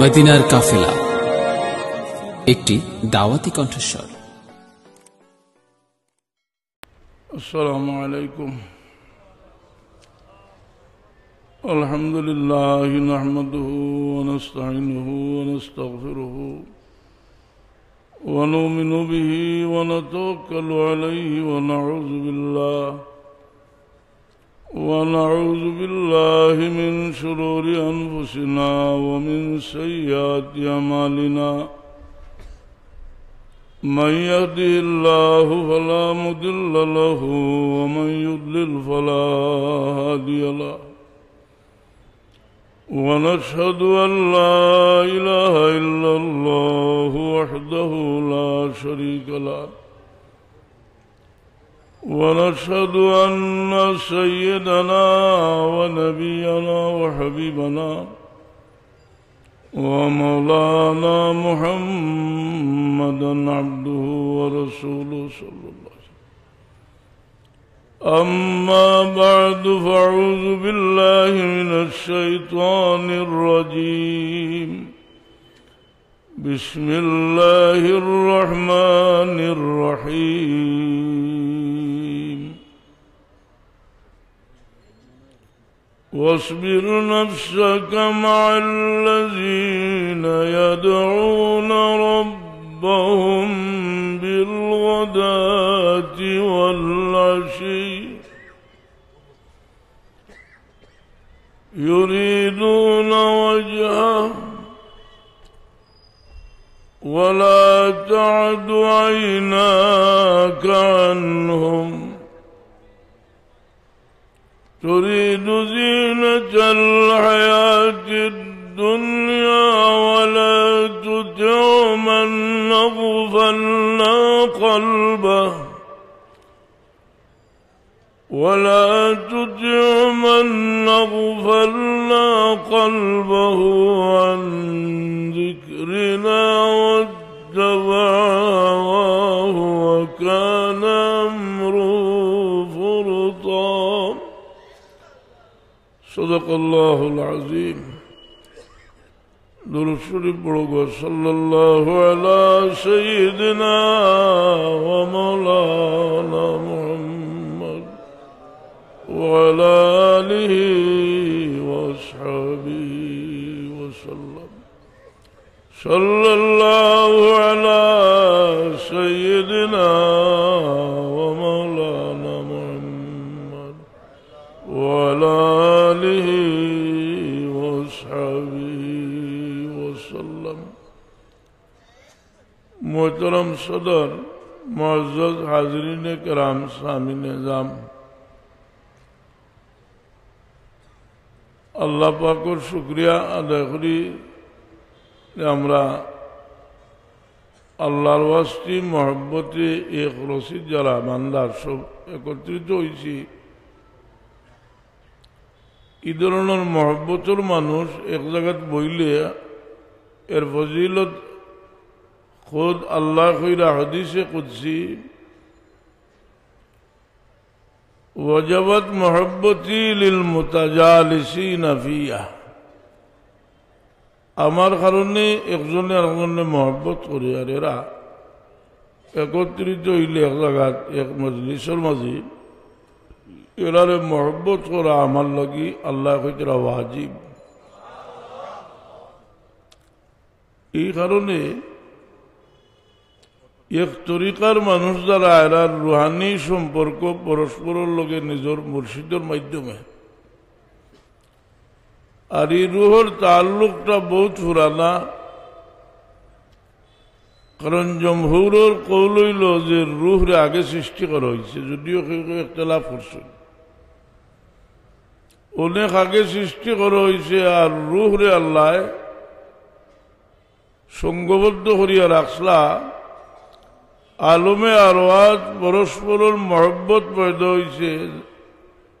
মদিনার কাফেলা একটি দাওয়াতি কণ্ঠস্বর আসসালামু আলাইকুম আলহামদুলিল্লাহ নাহমাদুহু ওয়া نستাইনুহু ওয়া نستাগফিরুহু ওয়া নুমিনু বিহি ওয়া নাতাওয়াক্কালু আলাইহি ওয়া নাউযু বিল্লাহ ونعوذ بالله من شرور أنفسنا ومن سيئات من میروری الله فلا له ومن يضلل فلا هادي له ونشهد أن لا إله إلا الله وحده لا شريك له ونشهد أن سيدنا ونبينا وحبيبنا ومولانا محمدا عبده ورسوله صلى الله عليه وسلم أما بعد فأعوذ بالله من الشيطان الرجيم بسم الله الرحمن الرحيم واصبر نفسك مع الذين يدعون ربهم بالغداة والعشي يريدون وجهه ولا تعد عيناك عنهم تريد زينة الحياة الدنيا ولا تطع من أغفلنا قلبه ولا تطع من أغفلنا قلبه عن ذكر ذكرنا واتبع وكان أمره فرطا صدق الله العظيم درسل الله صلى الله على سيدنا ومولانا محمد وعلى آله صلى الله على سيدنا ومولانا محمد وعلى آله وصحبه وسلم محترم صدر معزز حاضرین کرام سامی نظام اللہ پاک اور شکریہ ادا کری আমরা আল্লাহর ওয়াস্তি মহব্বতে এক রসিদ যারা মান্দার সব একত্রিত হয়েছি এই ধরনের মহব্বতর মানুষ এক জায়গাত বইলে এর ফজিলত খোদ আল্লাহ খৈরা হদিসে কুদ্সি ওয়াজাবত মহব্বতি লিল লিসি নাফিয়া আমার কারণে একজনে আরেকজনে মহব্বত করে আর এরা একত্রিত হইলে এক জায়গা এক মজলিসের মাঝে এরারে মহব্বত করা আমার লাগি আল্লাহ কইতরা ওয়াজিব এই কারণে এক তরিকার মানুষ দ্বারা এরার রুহানি সম্পর্ক পরস্পরের লগে নিজের মুর্শিদের মাধ্যমে আর এই রুহর তাল্লুকটা বহুত পুরানা কারণ জমহুরের কৌল হইল যে রুহরে আগে সৃষ্টি করা হয়েছে যদিও একতলাফ করছে অনেক আগে সৃষ্টি করা হয়েছে আর রুহরে আল্লাহ সঙ্গবদ্ধ করিয়া রাখলা আলমে আর পরস্পরের মহব্বত পয়দা হয়েছে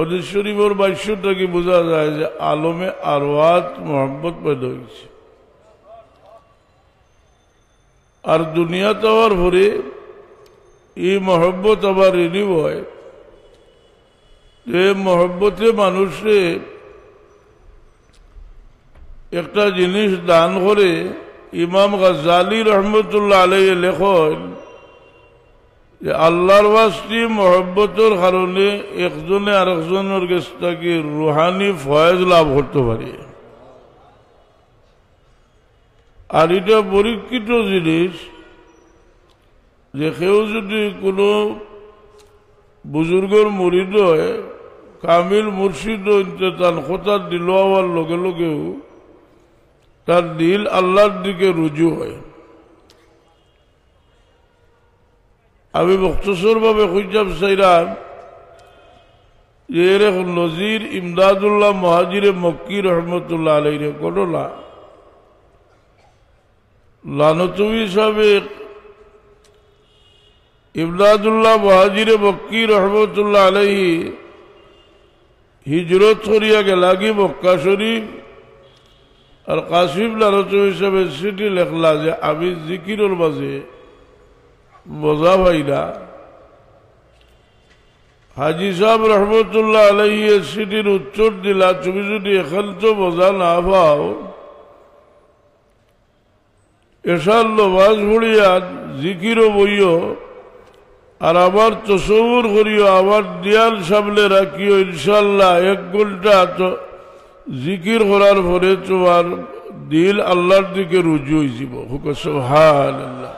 অদিত শরীফর বাস্যটাকে বোঝা যায় যে আলমে আরওয়াত মোহাম্মত পয়দা হয়েছে আর দুনিয়া হওয়ার পরে এই মহব্বত আবার এনি হয় যে মহব্বতে মানুষে একটা জিনিস দান করে ইমাম গাজালি রহমতুল্লাহ আলাই লেখন যে আল্লাহর ওয়াসটি মহব্বতের কারণে একজনে আরেকজনের কাছ থেকে রুহানি ফয়েজ লাভ করতে পারি আর এটা পরীক্ষিত জিনিস যে কেউ যদি কোনো বুজুর্গর মরিদ হয় কামিল মুর্শিদ তার কথা দিল হওয়ার লগে লগেও তার দিল আল্লাহর দিকে রুজু হয় আমি মুক্তসরভাবে খুঁজাব সাইরাম যে এরকম নজির ইমদাদুল্লাহ মহাজিরে মক্কি রহমতুল্লাহ আলহীর ঘটনা লানতুবি সাবেক ইমদাদুল্লাহ মহাজিরে মক্কি রহমতুল্লাহ আলহী হিজরত করিয়া লাগি মক্কা শরীফ আর কাশিম লানতুবি সাহেব সিটি লেখলা যে আমি জিকিরর মাঝে মজা পাই হাজি সাহেব রহমতুল্লাহ আলহী সিটির উত্তর দিলা তুমি যদি এখান তো মজা না পাও এসার লোভাস ভরিয়ান জিকিরও বইও আর আমার তসবুর করিও আমার দিয়াল সামনে রাখিও ইনশাল্লাহ এক ঘন্টা তো জিকির করার পরে তোমার দিল আল্লাহর দিকে রুজু হয়ে যাব হুক সোহান আল্লাহ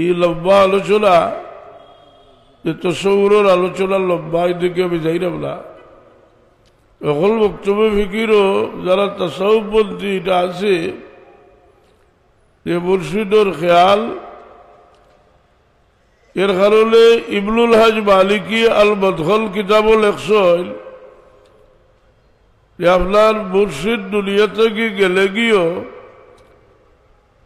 এই লম্বা আলোচনা যে তসৌরের আলোচনা লম্বা এদিকে আমি যাই না এখন বক্তব্য ফিকিরও যারা তাসাউপন্থী এটা আছে যে মুর্শিদর খেয়াল এর কারণে ইবনুল হাজ মালিকি আল মদখল কিতাবল একশো যে আপনার মুর্শিদ দুনিয়াতে কি গেলে গিয়েও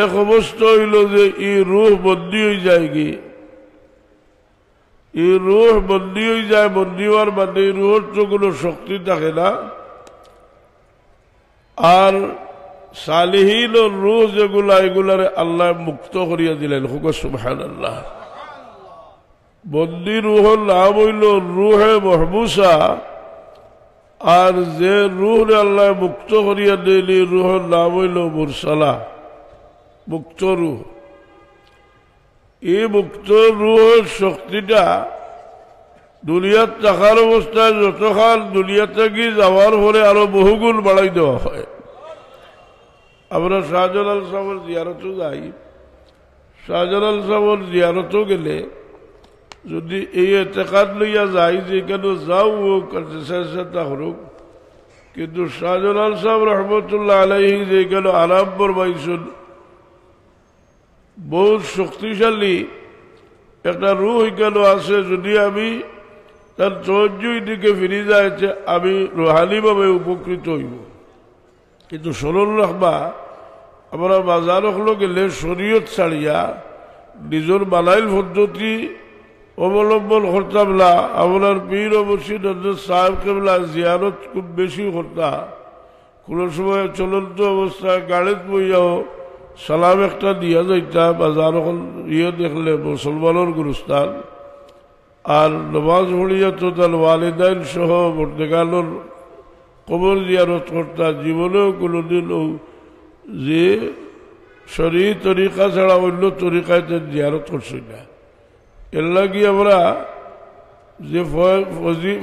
এক অবস্থা হইল যে ই রুহ বন্দি হয়ে যায় কি ই রুহ বন্দি হয়ে যায় বন্দি হওয়ার মানে রুহর তো কোনো শক্তি থাকে না আর সালিহীন রুহ যেগুলা এগুলারে আল্লাহ মুক্ত করিয়া দিলেন হুক সুহান আল্লাহ বন্দি রুহর নাম হইল রুহে মহবুসা আর যে রুহ আল্লাহ মুক্ত করিয়া দিলি রুহর নাম হইল মুরসালা মুক্ত রুহ এই মুক্ত রুহের শক্তিটা দুনিয়ার থাকার অবস্থায় যতক্ষণ দুনিয়াতে গিয়ে যাওয়ার পরে আরো বহুগুণ বাড়াই দেওয়া হয় আমরা শাহজালাল সাহর জিয়ারতও যাই শাহজালাল সাহর জিয়ারতও গেলে যদি এই এতেকাত লইয়া যাই যে কেন যাও ও চেষ্টা হরুক কিন্তু শাহজালাল সাহেব রহমতুল্লাহ আলাইহি যে কেন আরাম ফরমাইছেন বহু শক্তিশালী একটা রুহ কেন আছে যদি আমি তার চৌর্যই দিকে ফিরে যায় আমি রুহানিভাবে উপকৃত হইব কিন্তু সরল রাখবা আমরা বাজার হলো গেলে শরীয়ত ছাড়িয়া নিজের বালাইল পদ্ধতি অবলম্বন করতাম না আমার পীর অবশ্যই নজর সাহেবকে জিয়ারত খুব বেশি করতাম কোনো সময় চলন্ত অবস্থায় গাড়িত বইয়াও সালাম একটা দিয়া যাইতা বাজার এখন ইয়ে দেখলে মুসলমানের গুরুস্থান আর নমাজ ভরিয়া তো তার ওয়ালিদাইন সহ মর্দেগানোর কবর জিয়ারত কর্তা জীবনেও কোনোদিনও যে শরী তরিকা ছাড়া অন্য তরিকায় তার জিয়ারত করছি না এর লাগি আমরা যে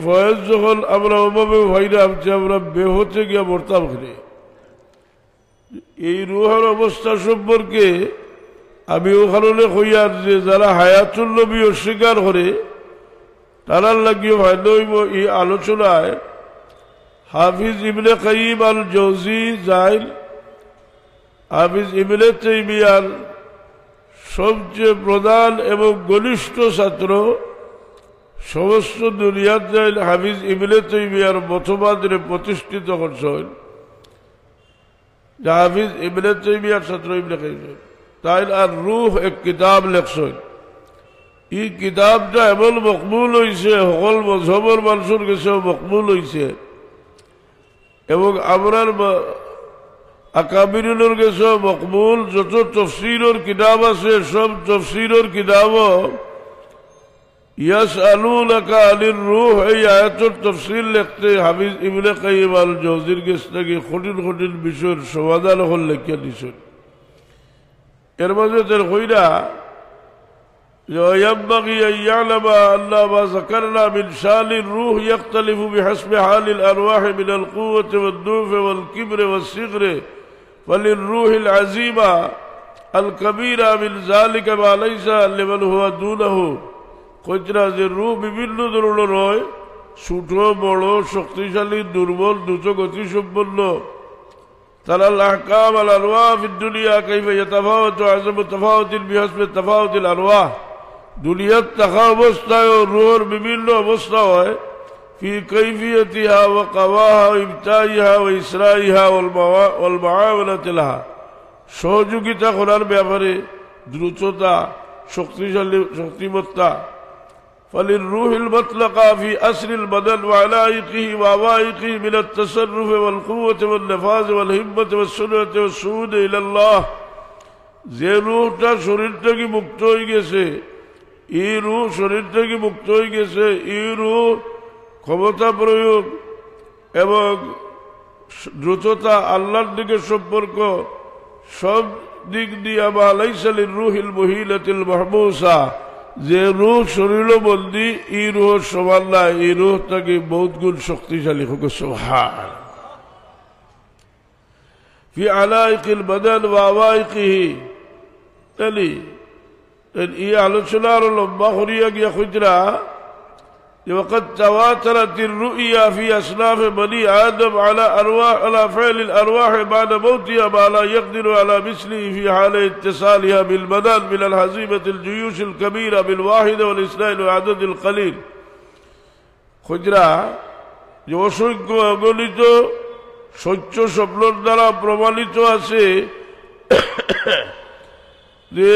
ফয়েজ যখন আমরা ওভাবে ভাইরা আমরা বেহতে গিয়া মরতাম খেয়ে এই রুহার অবস্থা সম্পর্কে আমি ওখানে হইয়ার যে যারা হায়াতুল নবী অস্বীকার করে তারা লাগিয়ে ভাইন এই আলোচনায় হাফিজ ইমলে কাইম আল জৌজি জাইল হাফিজ ইমলে তৈমিয়ার সবচেয়ে প্রধান এবং ঘনিষ্ঠ ছাত্র সমস্ত দুনিয়ার জাইল হাফিজ ইমলে তৈমিয়ার মতবাদরে প্রতিষ্ঠিত করছেন জাহাফিজ ইবনে তৈমিয়ার ছাত্র ইবনে খাইফা তাইল আর রুহ এক কিতাব লেখছ ই কিতাবটা এমন মকবুল হয়েছে সকল মজহবর মানুষের কাছে মকবুল হয়েছে এবং আমরার আকাবিরুলের কাছে মকবুল যত তফসিরর কিতাব আছে সব তফসিরর কিতাবও يسألونك عن الروح আয়াতুর তফসিল লিখতে হাফিজ ইবনে কাইয়িম আল জওজির কাছ থেকে খুঁটিন খুঁটিন বিষয়ের সমাধান হল লেখিয়া দিছেন এর ينبغي أن يعلم أن ما ذكرنا من شان الروح يختلف بحسب حال الأرواح من القوة والضعف والكبر والصغر فللروح العزيمة الكبيرة من ذلك ما ليس لمن هو دونه কচরা যে রু বিভিন্ন ধরনের হয় ছোট বড় শক্তিশালী দুর্বল দ্রুত গতি সম্পন্ন তারা লাহকাম আল আলওয়া ফিদ্দুলিয়া কাইফে তাফাওয়াত আজম তাফাওয়াতিল বিহাসবে তাফাওয়াতিল আলওয়া দুনিয়ার থাকা অবস্থায় রুহর বিভিন্ন অবস্থা হয় হা ও ইহা في كيفيتها وقواها وابتائها وإسرائها والمعاونة তেলাহা সহযোগিতা করার ব্যাপারে দ্রুততা শক্তিশালী শক্তিমত্তা فللروح المطلقة في أسر البدن وعلائقه وعوائقه من التصرف والقوة والنفاذ والهمة والسنة والسعود إلى الله زي روح تا شرطة کی مقتوئی کے سے ای روح شرطة کی مقتوئی کے سے ای روح خمتا پرویوگ ایمان جوتوتا اللہ نگے شبر کو شب دیگ دیا ما لیسا للروح المحیلت المحموسہ যে রুহ শরীর বন্দি ই রুহ সমান না ই রুহ তাকে বহুত গুণ শক্তিশালী হোক সোহার ফি আলাইকিল বদন বাবাইকিহি তাহলে ই আলোচনা আরো লম্বা হরিয়া গিয়া খুচরা وقد تواترت الرؤيا في أصناف بني آدم على أرواح على فعل الأرواح بعد موتها ما لا يقدر على مثله في حال اتصالها بالمدد من الهزيمة الجيوش الكبيرة بالواحدة والإسلام والعدد القليل خجرا যে অসংখ্য অগণিত স্বচ্ছ دارا দ্বারা প্রমাণিত আছে যে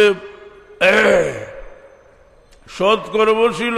সৎকর্মশীল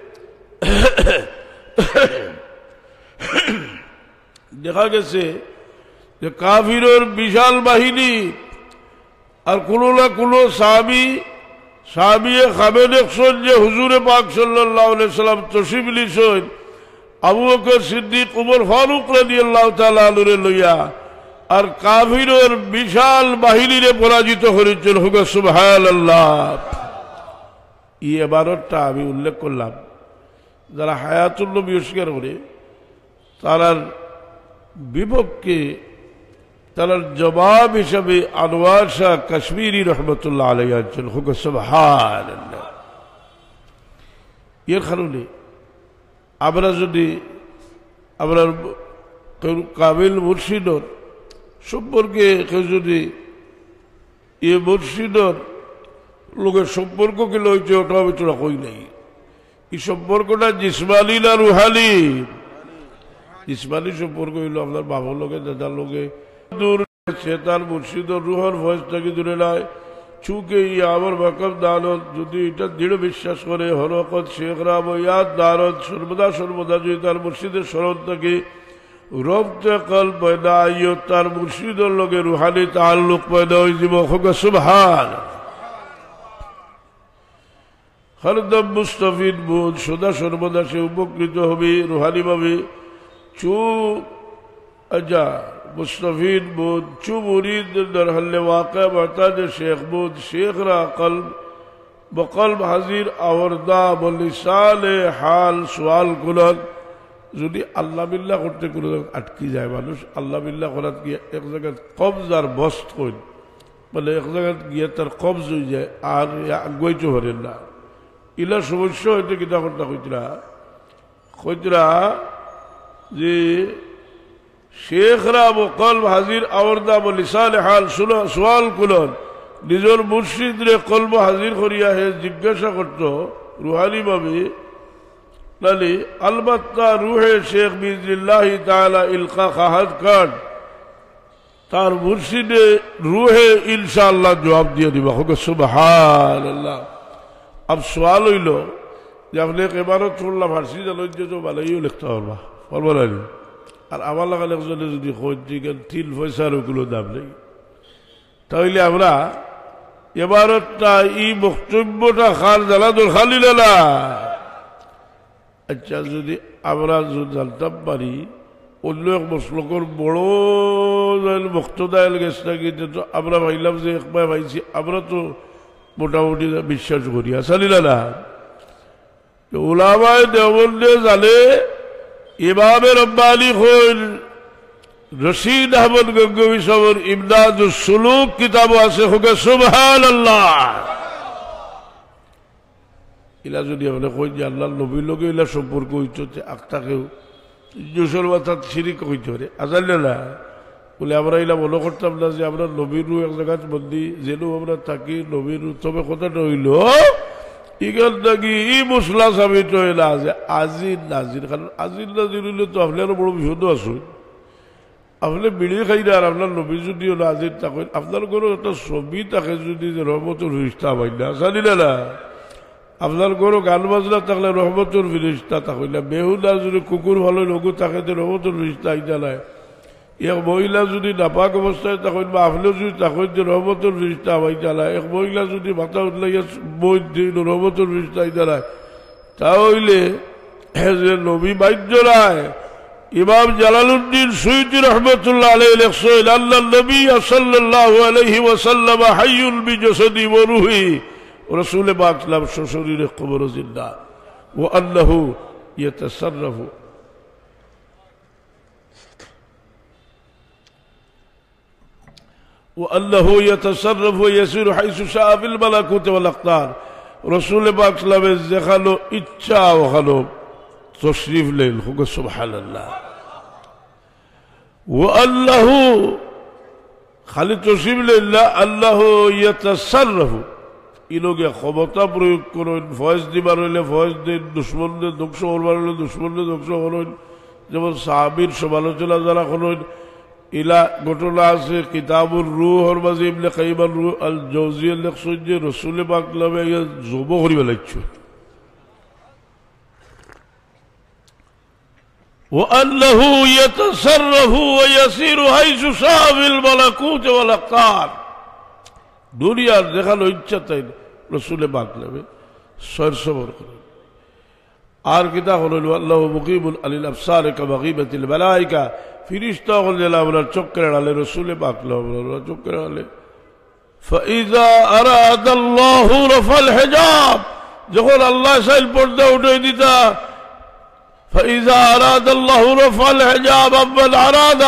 দেখা গেছে যে কাফিরের বিশাল বাহিনী আর কোনো না কোনো সাহাবি সাহাবিয়ে খাবেন একশন যে হুজুরে পাক সাল্লাম তসিম লিসন Abu Bakr Siddique Umar Farooq রাজি আল্লাহ লইয়া আর কাফিরের বিশাল বাহিনীরে পরাজিত করেছেন হুগসুব হায়াল আল্লাহ ই এবারটা আমি উল্লেখ করলাম যারা হায়াতুল্ল বিস্কার করে তারার বিপক্ষে তারার জবাব হিসাবে আনোয়ার শাহ কাশ্মীরি রহমতুল্লাহ আলাই আছেন হুকসব এর কারণে আমরা যদি আমরা কাবিল মুর্শিদর সম্পর্কে কেউ যদি এ মুর্শিদর লোকের সম্পর্ক কি লইছে ওটা আমি তোরা কই নাই এই সম্পর্কটা জিসমালি না রুহালি জিসমালি সম্পর্ক হইল আপনার বাবার লোকে দাদার লোকে দূর সে তার মুর্শিদ রুহর ভয়েসটাকে দূরে নয় চুকে আমার বাকব দানত যদি এটা দৃঢ় বিশ্বাস করে হরকত শেখ রাম ইয়াদ দানত সর্বদা সর্বদা যদি তার মুর্শিদের স্মরণ থাকে রবতে কল পয়দা তার মুর্শিদের লোকে রুহানি তার লোক পয়দা হয়ে যাব হোক সুভান হরদম মুস্তফিন বোধ সদা সর্বদা সে উপকৃত হবে রুহানিভাবে চু আজা মুস্তফিন বোধ চু মুরিদ দরহল্লে ওয়াকা মহতাজ শেখ বোধ শেখরা কলব বকলব হাজির আওরদা বলিসালে হাল সোয়াল কুলন যদি আল্লাহ বিল্লা করতে কোনো আটকি যায় মানুষ আল্লাহ বিল্লা করাত গিয়ে এক জায়গায় কবজ আর বস্ত কইল বলে এক জায়গায় গিয়ে তার কবজ হয়ে যায় আর আগুয়াইতে পারেন না ইলা সমস্য হইতে কি তখন না কইতরা কইতরা যে শেখরা বকল হাজির আওরদা বলিসাল হাল শুনো সোয়াল কুলন নিজের মুর্শিদ রে কলব হাজির করিয়া হে জিজ্ঞাসা করত রুহানিভাবে নালি আলবাত্তা রুহে শেখ মিজল্লাহ তালা ইলকা খাহাদ খান তার মুর্শিদে রুহে ইনশাল্লাহ জবাব দিয়ে দিবা হোক সুবাহ আল্লাহ আব সোয়াল হইল যে আপনি এবারও চুরলা ফার্সি জালজ্য তো ভালোই লিখতে পারবা পারবো না আর আমার লাগালে একজনে যদি খোঁজিকেন তিল পয়সার ওগুলো দাম নেই তাহলে আমরা এবারটা এই বক্তব্যটা খার জ্বালা তোর খালি না আচ্ছা যদি আমরা জানতাম পারি অন্য এক মশলকর বড় বক্তদায় গেছে নাকি তো আমরা ভাইলাম যে একবার ভাইছি আমরা তো মোটামুটি বিশ্বাস করি আসালি ওলাবায় ওলামায় দেওবন্দে জানে ইমামে রব্বানি হইল রশিদ আহমদ গঙ্গবী সবর ইমদাদ সুলুক কিতাব আছে হোকে সুবহান আল্লাহ ইলা যদি মানে কই যে আল্লাহ নবীর লোক এলা সম্পর্ক হইতে আক্তাকেও জুসর মাথা সিরিক হইতে পারে আজাল্লাহ বলে আমরা এলাম মনে করতাম না যে আমরা নবীরু এক জায়গায় বন্দি যেন আমরা থাকি নবীরু তবে কথা রইল ইগান নাকি ই মশলা সাবিত হইলা যে আজির নাজির কারণ আজির নাজির হইলে তো আপনারও বড় বিপদ আছে আপনি বিড়ি খাই না আর আপনার নবী যদি হলো আজির তাকে আপনার কোনো একটা ছবি থাকে যদি রহমতুর ফিরিস্তা হয় না জানিলে না না আপনার কোনো গান বাজনা থাকলে রহমতুর ফিরিস্তা তাকে না বেহুদা যদি কুকুর ভালো লগু থাকে তো রহমতুর ফিরিস্তা আইতা নাই এক মহিলা যদি নাপাক অবস্থায় তখন মাহফিলে যদি তখন যে রহমতুল ফিরিস্তা হয় জানা এক মহিলা যদি মাথা উঠলাইয়া বই দিন রহমতুল ফিরিস্তাই জানায় তাহলে যে নবী বাহ্য রায় ইমাম জালালুদ্দিন সুইদি রহমতুল্লাহ আলাই লেখসো আল্লাহ নবী সাল্লাল্লাহু আলাইহি ওয়াসাল্লাম হাইয়ুল বিজসদি ওয়া রুহি রাসূল পাক সাল্লাল্লাহু আলাইহি ওয়া সাল্লাম শশরীরে কবর জিন্দা ওয়া আল্লাহু ইয়াতাসাররাফু والله يتصرف ويسير حيث شاء في الملكوت والاقدار رسول پاک صلی اللہ علیہ وسلم زخلو اچھا وخلو تشریف لیل خوکہ سبحان اللہ والله খালি তসিবুল্লাহ আল্লাহ ইয়াতাসাররাফু ইলোকে ক্ষমতা প্রয়োগ করুন ফয়েজ দিবার হইলে ফয়েজ দিন দুশ্মনদের ধ্বংস করবার হইলে দুশ্মনদের ধ্বংস جب যেমন সাহাবির چلا زرا করুন الہ سے کتاب الروح اور مذہب لقیم الروح الجوزی اللہ خسود رسول پاک لبے یہ زبو خوری بلک چھو وَأَلَّهُ يَتَصَرَّهُ وَيَسِيرُ حَيْسُ سَعَوِ الْمَلَكُوتِ وَلَقَّارِ دنیا دیکھا لو اچھا تھا رسول پاک لبے ہے سوئر سبور کرو آر کتاب اللہ مقیم علی الافسار کا مغیبت الملائکہ ফিরিস্তা হল জেলা বলার চক্কের আড়ালে রসুলে পাকলো বলার চক্কের আড়ালে যখন আল্লাহ সাইল পর্দা উঠে দিতা فإذا أراد الله رفع الحجاب من أراد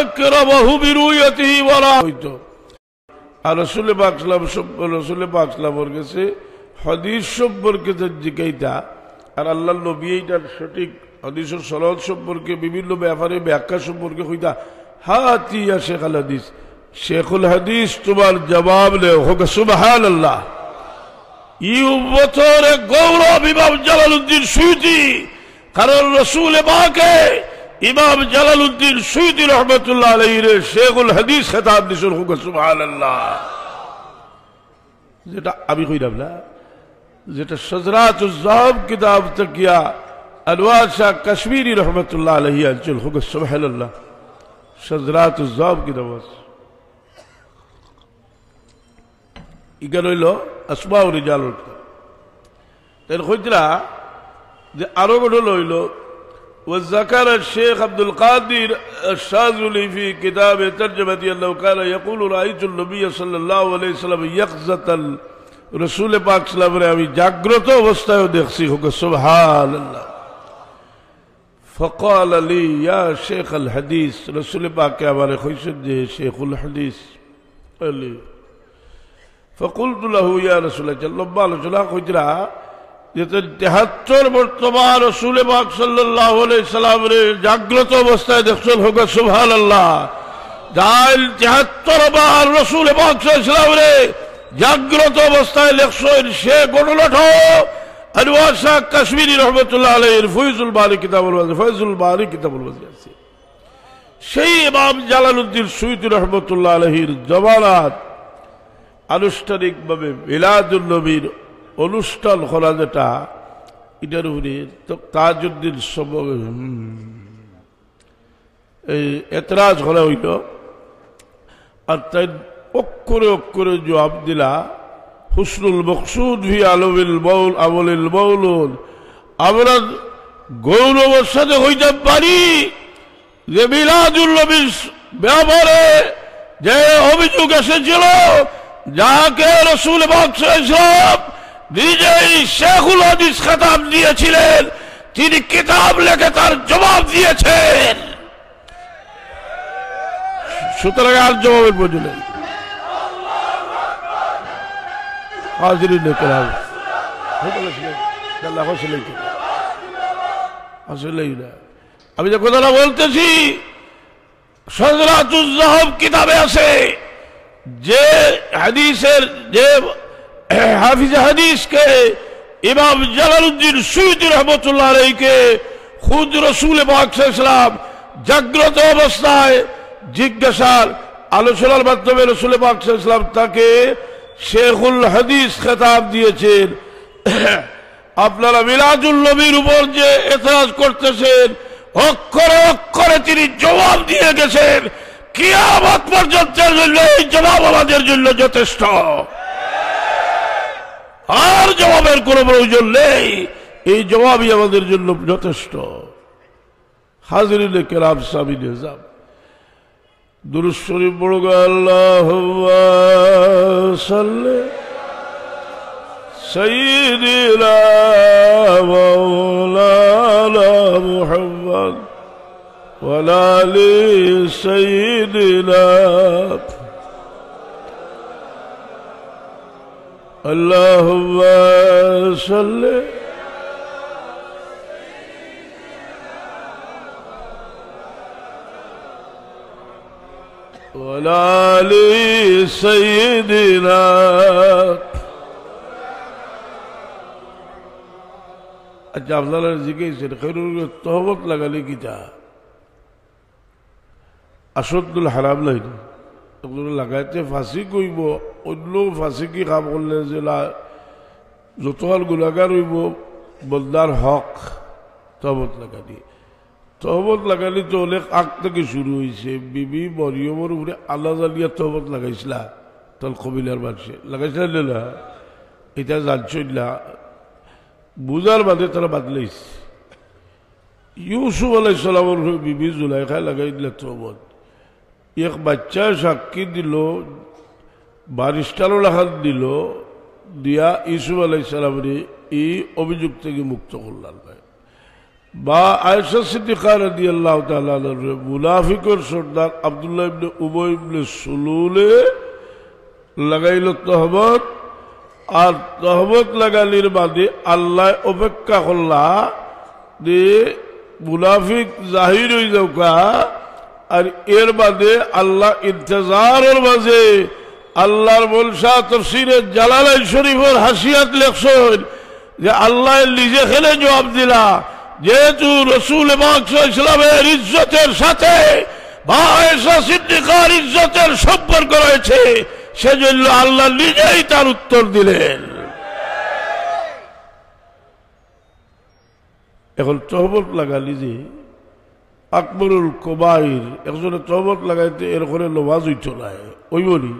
أكرمه برؤيته ورحمته আর রসুলে রসুল পাকসলাম রসুল পাকসলামর কাছে হদিস সম্পর্কে জিজ্ঞাইতা আর আল্লাহ নবী এইটার সঠিক হাদিসের সনদ সম্পর্কে বিভিন্ন ব্যাপারে ব্যাখ্যা সম্পর্কে হইতা হাতি শেখ আল হাদিস শেখুল হাদিস তোমার জবাব লে সুবহান আল্লাহ গৌরব ইমাম কারণ রসুল ইমাম আল্লাহ যেটা আমি কইলাম না যেটা সজরাত কিতাব তকিয়া الواد شاہ کشمیری رحمت اللہ علیہ انچل ہوگا سبحان اللہ شذرات الزاب کی نواز এখানে হইল আসমাউ রিজাল তাহলে খুচরা যে আরো গঠন হইল وذكر الشيخ عبد القادر الشاذلي في كتابه ترجمة أنه كان يقول رأيت النبي صلى الله عليه وسلم يقظة الرسول پاک صلى الله عليه وسلم جاگرت অবস্থায় দেখছি হুক সুবহান আল্লাহ فقال لي يا شيخ الحديث رسول باكي عباري خيش الدي شيخ الحديث لي فقلت له يا رسول الله جل جل جلا خجرا يتل تحتر برتبا رسول باك صلى الله عليه وسلم جاگلتو بستا دخل حقا سبحان الله دائل تحتر بار رسول باك صلى الله عليه وسلم جاگلتو بستا لخصو الشيخ ونلتو আনোয়ার শাহ কাশ্মীরি রহমতুল্লাহ আলহীর ফৈজুল বারি কিতাবুল ফৈজুল বারি কিতাবুল আছে সেই ইমাম জালালুদ্দিন সুইদ রহমতুল্লাহ আলহির জবানাত আনুষ্ঠানিকভাবে মিলাদুল নবীর অনুষ্ঠান করা যেটা এটার উপরে তো তাজউদ্দিন এই এতরাজ করা হইল আর তাই অক্ষরে অক্ষরে জবাব দিলা হুসনুল মকসুদ ভি আলবিল বৌল আবলিল বৌল আমরা গৌরবের সাথে হইতে পারি যে মিরাজুল নবীর যে অভিযোগ এসেছিল যাকে রসুল বাদশাহ নিজেই শেখুল হাদিস খেতাব দিয়েছিলেন তিনি কিতাব লেখে তার জবাব দিয়েছেন সুতরাং আর জবাবের বুঝলেন হাজির লোকের হবে আমি যে কথাটা বলতেছি কিতাবে আছে যে হাদিসের যে হাফিজ হাদিসকে ইমাম জালালুদ্দিন সুইদ রহমতুল্লাহ আলাইকে খুদ রসুল ইসলাম জাগ্রত অবস্থায় জিজ্ঞাসার আলোচনার মাধ্যমে রসুল ইসলাম তাকে শেখুল হাদিস খেতাব দিয়েছেন আপনারা মিরাজুল নবীর উপর যে এতরাজ করতেছেন অক্ষরে অক্ষরে তিনি জবাব দিয়ে গেছেন কিয়ামত পর্যন্তের জন্য এই জবাব আমাদের জন্য যথেষ্ট আর জবাবের কোনো প্রয়োজন নেই এই জবাবই আমাদের জন্য যথেষ্ট হাজির কেরাম সামি নিজাম درشوری بڑگا اللہ سیدی لا مولانا محمد سعید وی سعید اللہ علیہ ولا لسيدنا اچھا افضل اللہ رضی کے اسے خیروں کے تحبت لگا لے کی چاہا اشد دل حرام لہی دل اگر لگایا تھے فاسی کوئی بو ان لوگ فاسی کی خواب کھلنے سے لا زتوال گلہ کر ہوئی بو بلدار حق تحبت لگا دی তহবত লাগালি তো অনেক আগ থেকে শুরু হয়েছে বিবি মরিয়মর উপরে আল্লাহ জালিয়া তহবত লাগাইছিল তল কবিলার মানুষে লাগাইছিল না এটা জানছই না বুঝার বাদে তারা বাদলাইস ইউসুফ আলাই সালামর বিবি জুলাইখা লাগাই দিলা তহবত এক বাচ্চা সাক্ষী দিল বারিস্টারও লাখাত দিল দিয়া ইসুফ আলাই সালামরে এই অভিযোগ থেকে মুক্ত করলাম বা আয়সা সিদ্দিকা রাদি আল্লাহ মুনাফিকর সর্দার আবদুল্লাহ ইবনে উবয় ইবনে সুলুলে লাগাইল তহবত আর তহবত লাগালির বাদে আল্লাহ অপেক্ষা করলা যে মুনাফিক জাহির হয়ে যাওকা আর এর বাদে আল্লাহ ইন্তজারের মাঝে আল্লাহর বলসা তফসিরের জালালাই শরীফের হাসিয়াত লেখসন যে আল্লাহ নিজে খেলে জবাব দিলা যেহেতু রসুল ইসলামের ইজ্জতের সাথে সিদ্দিকার ইজ্জতের সম্পর্ক রয়েছে সেজন্য আল্লাহ নিজেই তার উত্তর দিলেন এখন তহবত লাগালি যে আকবরুল কোবাইর একজনে তহবত লাগাইতে এরকম লোভাজ হইত নাই ওই বলি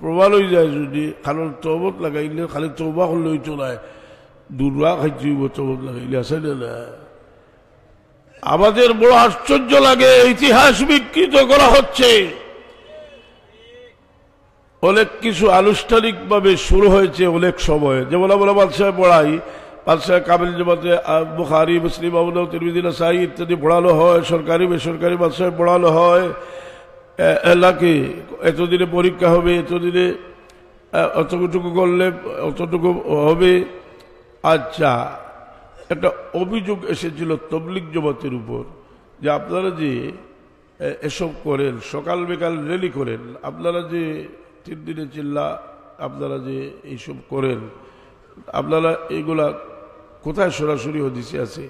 প্রবাল হয়ে যায় যদি খালি তহবত লাগাইলে খালি তৌবা করলে হইত নাই দুর্বা খাইছি বছর না আমাদের বড় আশ্চর্য লাগে ইতিহাস বিকৃত করা হচ্ছে অনেক কিছু আনুষ্ঠানিকভাবে শুরু হয়েছে অনেক সময় যেমন আমরা বাদশাহ পড়াই বাদশাহ কাবিল জমাতে বুখারি মুসলিম তিরমিদিন সাহি ইত্যাদি পড়ানো হয় সরকারি বেসরকারি বাদশাহ পড়ানো হয় এলাকে এতদিনে পরীক্ষা হবে এতদিনে অতটুকু করলে অতটুকু হবে আচ্ছা একটা অভিযোগ এসেছিল তবলিক জমাতের উপর যে আপনারা যে এসব করেন সকাল বিকাল রেলি করেন আপনারা যে তিন দিনে চিল্লা আপনারা যে এইসব করেন আপনারা এগুলা কোথায় সরাসরি হদিসে আছে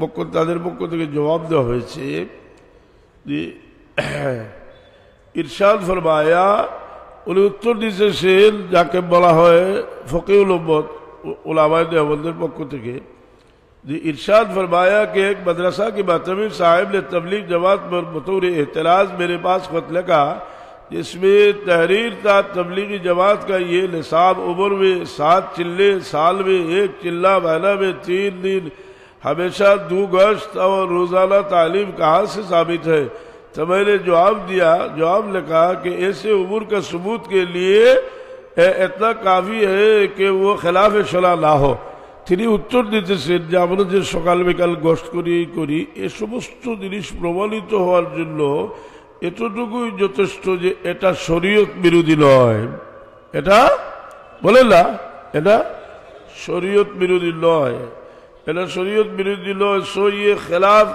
পক্ষ তাদের পক্ষ থেকে জবাব দেওয়া হয়েছে যে ইরশাদ ফরমায়া উনি উত্তর দিয়েছেন যাকে বলা হয় ফকিউল মত کے جی ارشاد فرمایا کہ ایک مدرسہ کی عامدرسہ صاحب نے تبلیغ جماعت احتراز میرے پاس خط لکھا جس میں تحریر تھا تبلیغی جماعت کا یہ نصاب عمر میں سات چلے سال میں ایک چلہ مہینہ میں تین دن ہمیشہ دو گشت اور روزانہ تعلیم کہاں سے ثابت ہے تو میں نے جواب دیا جواب لکھا کہ ایسے عمر کا ثبوت کے لیے এতলা কাবি হে কে ও খেলাফে সলা না হো তিনি উত্তর দিতেছেন যে আমরা যে সকাল বিকাল গোষ্ঠ করি করি এ সমস্ত জিনিস প্রমাণিত হওয়ার জন্য এতটুকুই যথেষ্ট যে এটা শরীয়ত বিরোধী নয় এটা বলে না এটা শরীয়ত বিরোধী নয় এটা শরীয়ত বিরোধী নয় সইয়ে ইয়ে খেলাফ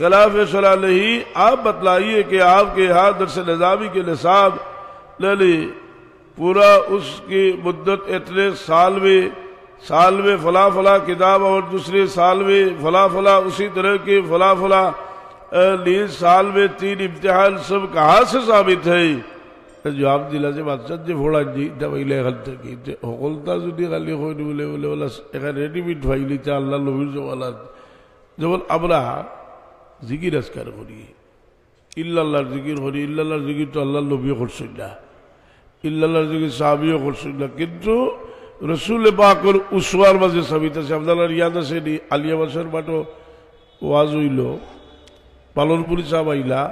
خلاف صلاح نہیں আপ বতলাইয়ে কে آپ কে ہاتھ درس কে کے نصاب پورا اس کی مدت اتنے سال میں سال میں فلا فلا کتاب اور دوسرے سال میں فلا فلا اسی طرح کے فلا فلا نیز سال میں تین امتحان سب کہاں سے ثابت ہے جواب دلا سے بات سچ جی فوڑا جی جب ایلے غلط کی تے حقلتا زنی غلی خوئی نہیں بلے والا اگر ریٹی بھی ڈھوائی لی چاہ اللہ لوگی سے والا جب اب رہا ذکر اسکر ہو رہی ہے اللہ اللہ ذکر ہو رہی ہے اللہ اللہ ذکر تو اللہ لوگی خود سجدہ ہے ইল্লাল্লাহর যুগে সাহাবিও করছিল কিন্তু রসুল পাকর উসওয়ার মাঝে সাবিত আছে আপনার ইয়াদ আছে নি আলিয়া বাসার মাঠও ওয়াজ হইল পালনপুরি সাহ আইলা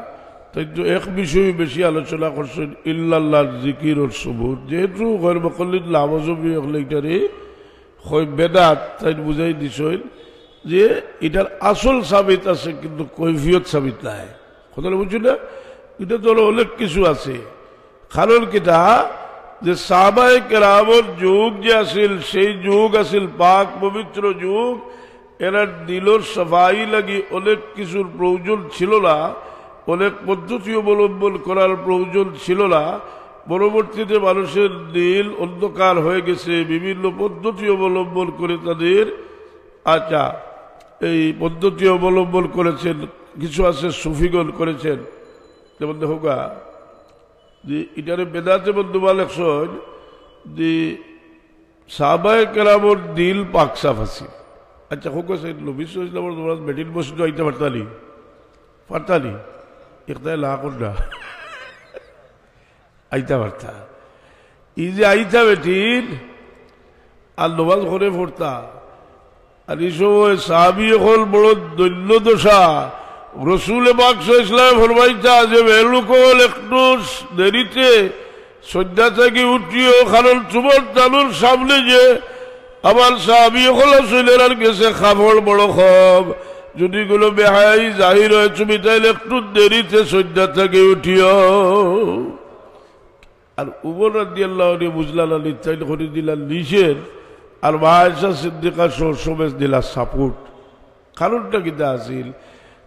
কিন্তু এক বিষয়ে বেশি আলোচনা করছেন ইল্লাল্লাহ জিকির ওর সবুর যেহেতু ঘর বকলির লাভজমি হলেটারে হয় বেদাত তাই বুঝাই দিছেন যে এটার আসল সাবিত আছে কিন্তু কৈফিয়ত সাবিত নাই কথাটা বুঝছি না এটা তো অনেক কিছু আছে খালুল কিতা যে সাবাই কেরামর যুগ যে আসিল সেই যুগ আসিল পাক পবিত্র যুগ এরা দিলর সাফাই লাগি অনেক কিছুর প্রয়োজন ছিল না অনেক পদ্ধতি অবলম্বন করার প্রয়োজন ছিল না পরবর্তীতে মানুষের দিল অন্ধকার হয়ে গেছে বিভিন্ন পদ্ধতি অবলম্বন করে তাদের আচ্ছা এই পদ্ধতি অবলম্বন করেছেন কিছু আছে সুফিগণ করেছেন যেমন দেখা যে এটারে বেদাতে বন্ধুবা লেখছেন যে সাবায় কেরামর দিল পাক সাফ আছে আচ্ছা হোক আছে নবী ইসলামর তোমরা বেটির বসে আইতে পারতালি পারতালি একটাই লা করডা আইতা পারতা ই যে আইতা বেটিন আর নবাজ ঘরে ফোরতা আর এই সময় সাহাবি হল বড় দৈন্য দশা বাক্স বাকসালাম ফরমাইতে আজে বেলুকল একটু দেরিতে শয্যা থেকে উঠিও কারণ তোমার তালুর সামনে যে আমার সাহাবি হল চলের আর গেছে খাবল বড় খব যদি গুলো বেহাই জাহির হয় তুমি তাইলে একটু দেরিতে শয্যা থেকে উঠিও আর উবর রাজিয়াল্লাহ বুঝলাল আলী তাই করে দিলাম নিজের আর মাহেশা সিদ্দিকা সমেশ দিলা সাপোর্ট কারণটা কিন্তু আসিল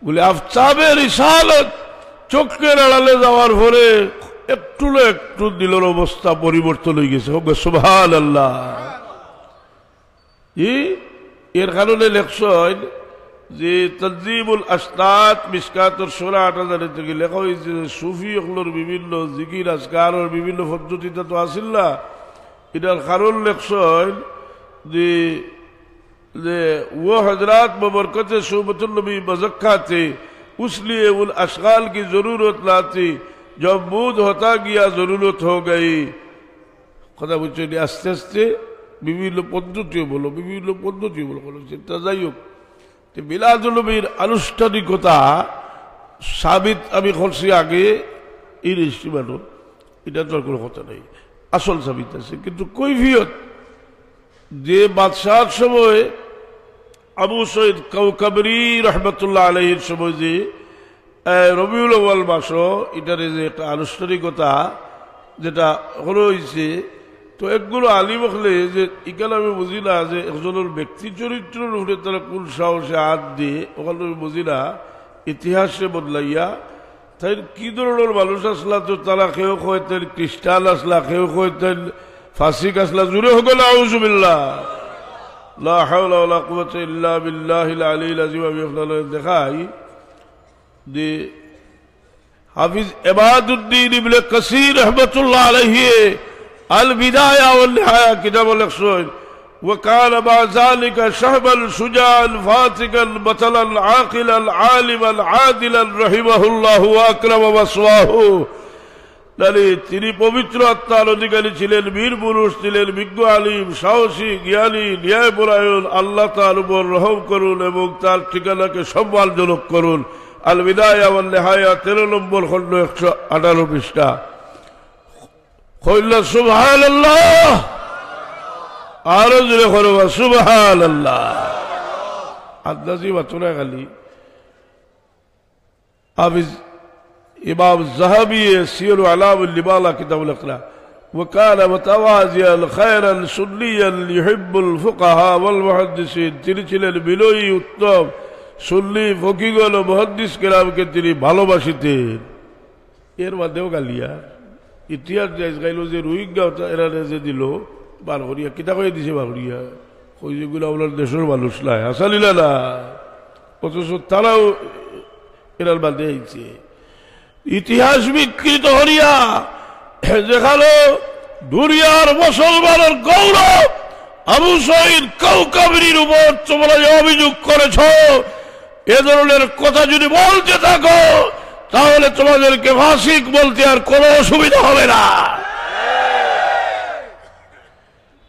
বলে আফতাবে রিসালত চোখের আড়ালে যাওয়ার পরে একটু একটু দিলের অবস্থা পরিবর্তন হয়ে গেছে ওকে সোভাল আল্লাহ এর কারণে লেখসন যে তজিবুল আস্তাত মিসকাতর সোলা আট হাজারের থেকে লেখা হয়েছে সুফি অকলোর বিভিন্ন জিকির আসকারর বিভিন্ন পদ্ধতিতে তো আসিল না এটার কারণ লেখসন যে যে ও ببرکت صوبت النبی مزکہ تھے اس لیے ان اشغال کی ضرورت نہ تھی جب بود ہوتا گیا ضرورت হয়ে কথা বলছেন আস্তে আস্তে বিভিন্ন পদ্ধতিও বলো বিভিন্ন পদ্ধতিও বলো বলো সেটা যাই হোক মিলাদুলবীর আনুষ্ঠানিকতা সাবিত আমি করছি আগে এই রেস্টিমেটও এটা তো কোনো কথা নেই আসল সাবিত আছে কিন্তু কৈফিয়ত যে বাদশাহার সময় আবু সৈদ কৌকবরি রহমতুল্লাহ আলহির সময় যে রবিউল ওয়াল মাস এটার যে একটা আনুষ্ঠানিকতা যেটা হলো হয়েছে তো একগুলো আলী বখলে যে ইকাল আমি বুঝি না যে একজনের ব্যক্তি চরিত্রের উঠে তারা কোন সাহসে হাত দিয়ে ওখানে আমি বুঝি না ইতিহাসে বদলাইয়া তাই কি ধরনের মানুষ আসলা তো তারা কেউ খোয়েতেন খ্রিস্টান আসলা কেউ খোয়েতেন ফাঁসিক আসলা জুড়ে হোক না আউজুবিল্লা لا حول ولا قوة إلا بالله العلي العظيم أبي أفضل الدخائي دي حافظ عباد الدين ابن كثير رحمة الله عليه البداية والنهاية كتاب الأقصوين وكان مع ذلك شهبا شجاعا فاتقا بطلا عاقلا عالما عادلا رحمه الله وأكرم مثواه তাহলে তিনি পবিত্র আত্মার অধিকারী ছিলেন বীর পুরুষ ছিলেন বিজ্ঞ আলিম সাহসী জ্ঞানী ন্যায়পরায়ণ আল্লাহ তার উপর রহম করুন এবং তার ঠিকানাকে সম্মানজনক করুন আল বিদায় আমার নেহায়া তেরো নম্বর খন্ড একশো আঠারো পৃষ্ঠা কইল সুবহান আল্লাহ আরো জুড়ে করবা আল্লাহ আন্দাজি বাচ্চনা খালি আবিজ امام زهبي سير علام اللبالة كتاب الاقراء وكان متوازيا خيرا سنيا يحب الفقهاء والمحدثين তিনি ছিলেন বিলয়ী উত্তম সুন্নি ফকিগল মহাদ্দিস কেরামকে তিনি ভালোবাসিতেন এর মাধ্যমেও গালিয়া ইতিহাস যাইজ গাইল যে রোহিঙ্গা এরা যে দিল বারঘরিয়া কিতা কয়ে দিছে বারঘরিয়া ওই যেগুলো আমার দেশের মানুষ নাই আসালিলা না অথচ তারাও এরার বাদে আইছে ইতিহাস বিকৃত হরিয়া দেখালো দুরিয়ার মুসলমানের গৌরব আবু সঈদ কৌকাবির উপর তোমরা যে অভিযোগ করেছ এ ধরনের কথা যদি বলতে থাকো তাহলে তোমাদেরকে ভাষিক বলতে আর কোনো অসুবিধা হবে না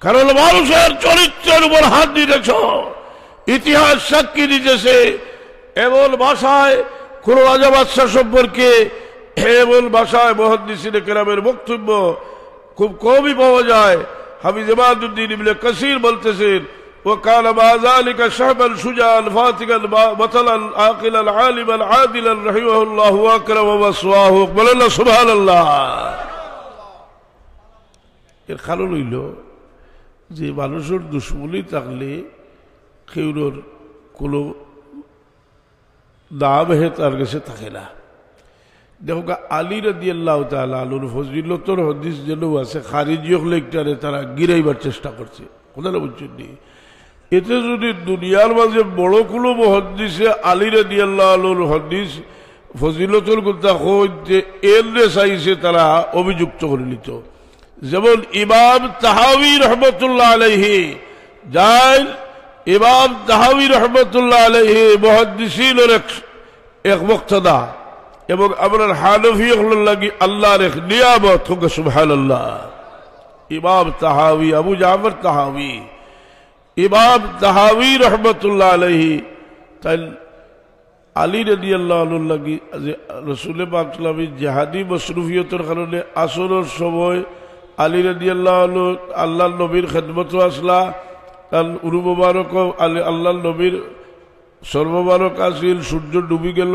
কারণ মানুষের চরিত্রের উপর হাত দিতেছ ইতিহাস সাক্ষী দিতেছে এমন ভাষায় কোন বাদশাহ সম্পর্কে এমন ভাষায় মহাদিসিন কেরামের বক্তব্য খুব কমই পাওয়া যায় হাফিজ ইমাদুদ্দিন ইবনে কাসির বলতেছেন وقال مع ذلك شعبا شجاعا فاتقا بطلا عاقلا عالما عادلا رحمه الله واكرم ومسواه بل الله سبحان الله এর কারণ হইল যে মানুষের দুশ্মনী থাকলে কেউর কোনো নাম হে তার কাছে থাকে না দেখো আলী রদিয়াল্লাহ তালা আলুর ফজিলতর হদিস যেন আছে খারিজি হলেকটারে তারা গিরাইবার চেষ্টা করছে কোথায় বুঝছেন এতে যদি দুনিয়ার মাঝে বড় কোনো হদিসে আলী আল্লাহ আলুর হদিস ফজিলতর কথা হইতে এর সাইসে তারা অভিযুক্ত করে নিত যেমন ইমাম তাহাবি রহমতুল্লাহ আলহি যাই ইমাম তাহাবি রহমতুল্লাহ আলহি মহাদিসিল এক বক্তদা এবং আপনার হানফি হল লাগি আল্লাহর এক নিয়ামত হোক সুবহান আল্লাহ ইমাম তাহাবি আবু জাফর তাহাবি ইমাম তাহাবি রহমতুল্লাহ আলহি তাই আলী রদি আল্লাহ লাগি রসুল পাকলামী জাহাদি মশরুফিয়তের কারণে আসরের সময় আলী রদি আল্লাহ আল্লাহ নবীর খেদমত আসলা তার উরু মোবারক আলী আল্লাহ নবীর সর্ববারক আসিল সূর্য ডুবি গেল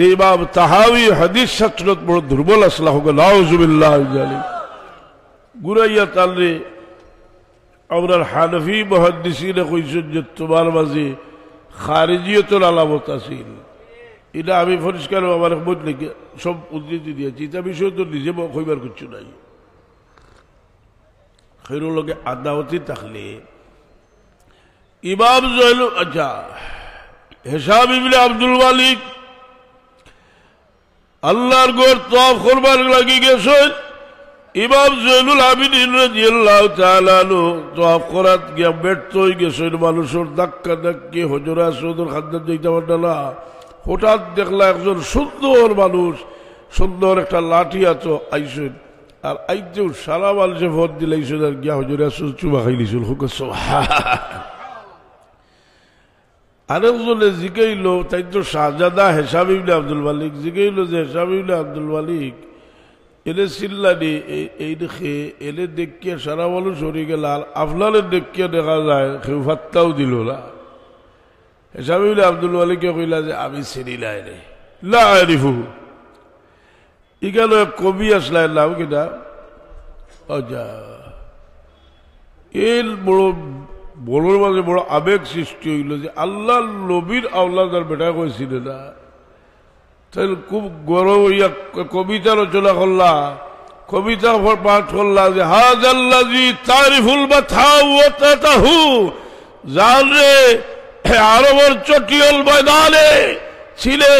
ইমাম তাহাবি হাদিস সাচনত বড় দুর্বল আসলা হোক নাউজুবিল্লাহ গুরাইয়া তাল্লে আমরা হানফি মহাদিসিনে কইছেন যে তোমার মাঝে খারেজিয়তর আলামত আসিল এটা আমি পরিষ্কার আমার মত লিখে সব উদ্ধৃতি দিয়েছি এটা বিষয় তো নিজে কইবার কিছু নাই খৈরুলকে আদাওতি থাকলে ইমাম জয়ল আচ্ছা হেসাব ইবনে আব্দুল মালিক আল্লাহর গোর তফ করবার লাগি গেছেন ইমাম জৈনুল আবিদিন তফ করাত গিয়া ব্যর্থ হয়ে গেছেন মানুষের ধাক্কা ধাক্কি হজরা সৌদুর খাদ্যার দিতে হঠাৎ দেখলা একজন সুন্দর মানুষ সুন্দর একটা লাঠি আছো আইস আর আইতেও সারা মানুষে ভোট দিলাইছেন আর গিয়া হজরা সুদ চুমা খাইলিছিল হুক আরেকজনে জিকেইল তাই তো শাহজাদা হেসাব ইবনে আব্দুল মালিক জিকেইল যে হেসাব ইবনে আব্দুল মালিক এলে চিল্লানি এই দেখে এনে দেখিয়ে সারা মানুষ সরি গেল আর আফলালের দেখিয়ে দেখা যায় সে ফাত্তাও দিল না হেসাব ইবনে আব্দুল মালিকে কইলা যে আমি চিনি নাই রে না আরিফু ইকানো কবি আসলাই নাম কিনা অজা এর বড় বলোর মাঝে বড় আবেগ সৃষ্টি হইল যে আল্লাহ নবীর আওলাদার বেটা কইছিল না তাহলে খুব গৌরব হইয়া কবিতা রচনা করলা কবিতা পাঠ করলা যে হাজ আল্লাহ জি তারিফুল বা থাহু জান রে আরবর চটিয়ল ময়দানে ছিলে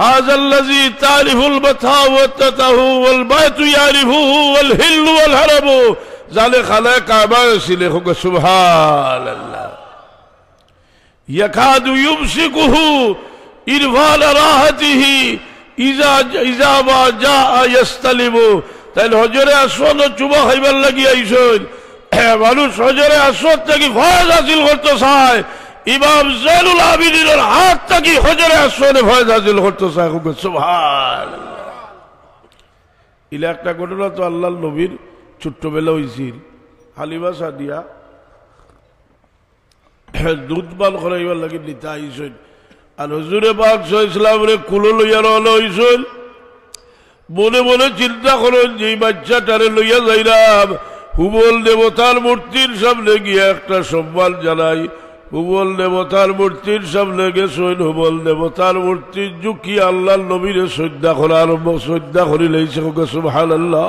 হাজ আল্লাহ জি তারিফুল তাহু বল ওয়াল বায়তু ইয়ারিফুহু ওয়াল হিল্লু বল হারাবু জালে খালে কাবার ছিলে হোক সুভাল আল্লাহ ইয়াকাদু ইউবসিকুহু ইরফাল রাহাতিহি ইজা ইজাবা যা তাইলে হজরে আসওয়াদ চুবা লাগি আইসন মানুষ হজরে আসওয়াদ থেকে ফয়েজ হাসিল করতে চায় ইমাম জৈনুল আবিদিনের হাত থেকে হজরে আসওয়াদে ফয়েজ হাসিল করতে চায় হুকুম সুভাল ইলা একটা ঘটনা তো আল্লাহ নবীর ছোট্টবেলা হয়েছিল হালিবাসা দিয়া দুধ পান করাইবার লাগে নিতে আইসইল আর হজুরে পাক সাইসলামরে কুলো লইয়া রওনা হইসইল মনে মনে চিন্তা করেন যে বাচ্চাটারে লইয়া যাইলাম হুবল দেবতার মূর্তির সামনে গিয়ে একটা সম্মান জানাই হুবল দেবতার মূর্তির সামনে গেছেন হুবল দেবতার মূর্তির যুকি আল্লাহ নবীরে শ্রদ্ধা করা আরম্ভ শ্রদ্ধা করিলেই সে হাল আল্লাহ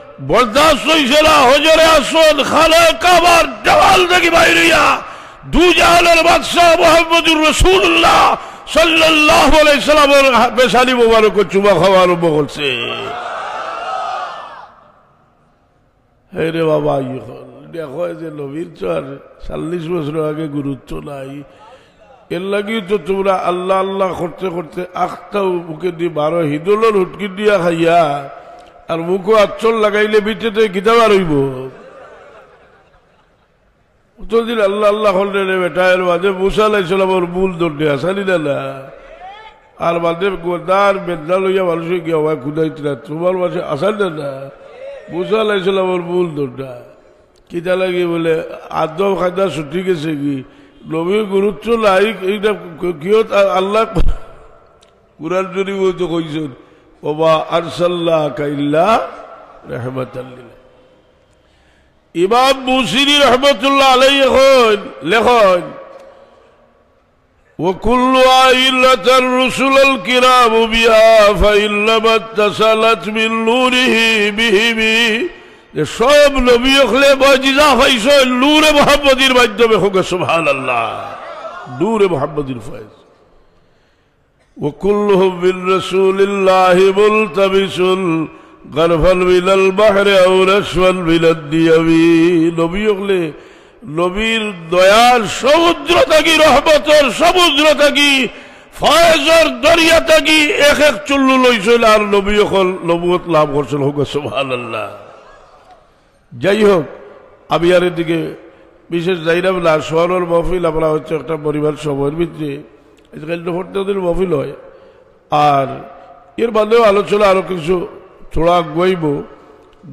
বরদাস্ত হয়েছিল হজরে আসন খালে কাবার দেওয়াল থেকে বাইরিয়া দু জাহানের বাদশাহ মোহাম্মদুর রসুল্লাহ সাল্লাহ সাল্লামের পেশানি মোবারক চুমা খাওয়া আরম্ভ করছে রে বাবা দেখো যে নবীর তো আর চাল্লিশ বছর আগে গুরুত্ব নাই এর লাগি তো তোমরা আল্লাহ আল্লাহ করতে করতে আখটাও বুকে দিয়ে বারো হিদলের হুটকি দিয়া খাইয়া আর মুখো আচল লাগাইলে ভিতরে গিতাবার হইব দিন আল্লাহ আল্লাহ হলে রে বেটা এর বাদে আমার মূল দণ্ডে আসানি না আর বাদে গোদার বেদনা লইয়া মানুষে গিয়ে আমার খুদাইতে তোমার মাসে আসান না মুসা লাইছিল আমার মূল দণ্ডা কিতা লাগে বলে আদম খাদা ছুটি গেছে কি নবীর গুরুত্ব নাই এইটা কিয় আল্লাহ কুরান জরিব হয়তো কইছেন وما أرسلناك إلا رحمة للعالمين إمام موسيني رحمة الله عليه خون لخون وكل آئلة الرسل الكرام بها فإنما اتصلت من نوره بهم সব নবী হলে মজিদা হয়েছে নূরে মোহাম্মদির মাধ্যমে سبحان সুহান আল্লাহ محمد মোহাম্মদির ফয়েজ وكله بالرسول الله ملتبس غرفا من البحر নবীর দয়ার সমুদ্র থাকি রহমতের সমুদ্র থাকি ফয়েজর দরিয়া থাকি এক এক চুল্লু লইছিল আর নবী হল নবুয়ত লাভ করছিল হোক সোহান আল্লাহ যাই হোক আমি আর এদিকে বিশেষ যাইলাম না শহরের মহফিল আমরা হচ্ছে একটা পরিবার সময়ের ভিতরে কালটা মাহফিল হয় আর এর বাদেও আলোচনা আরও কিছু থোড়া গইব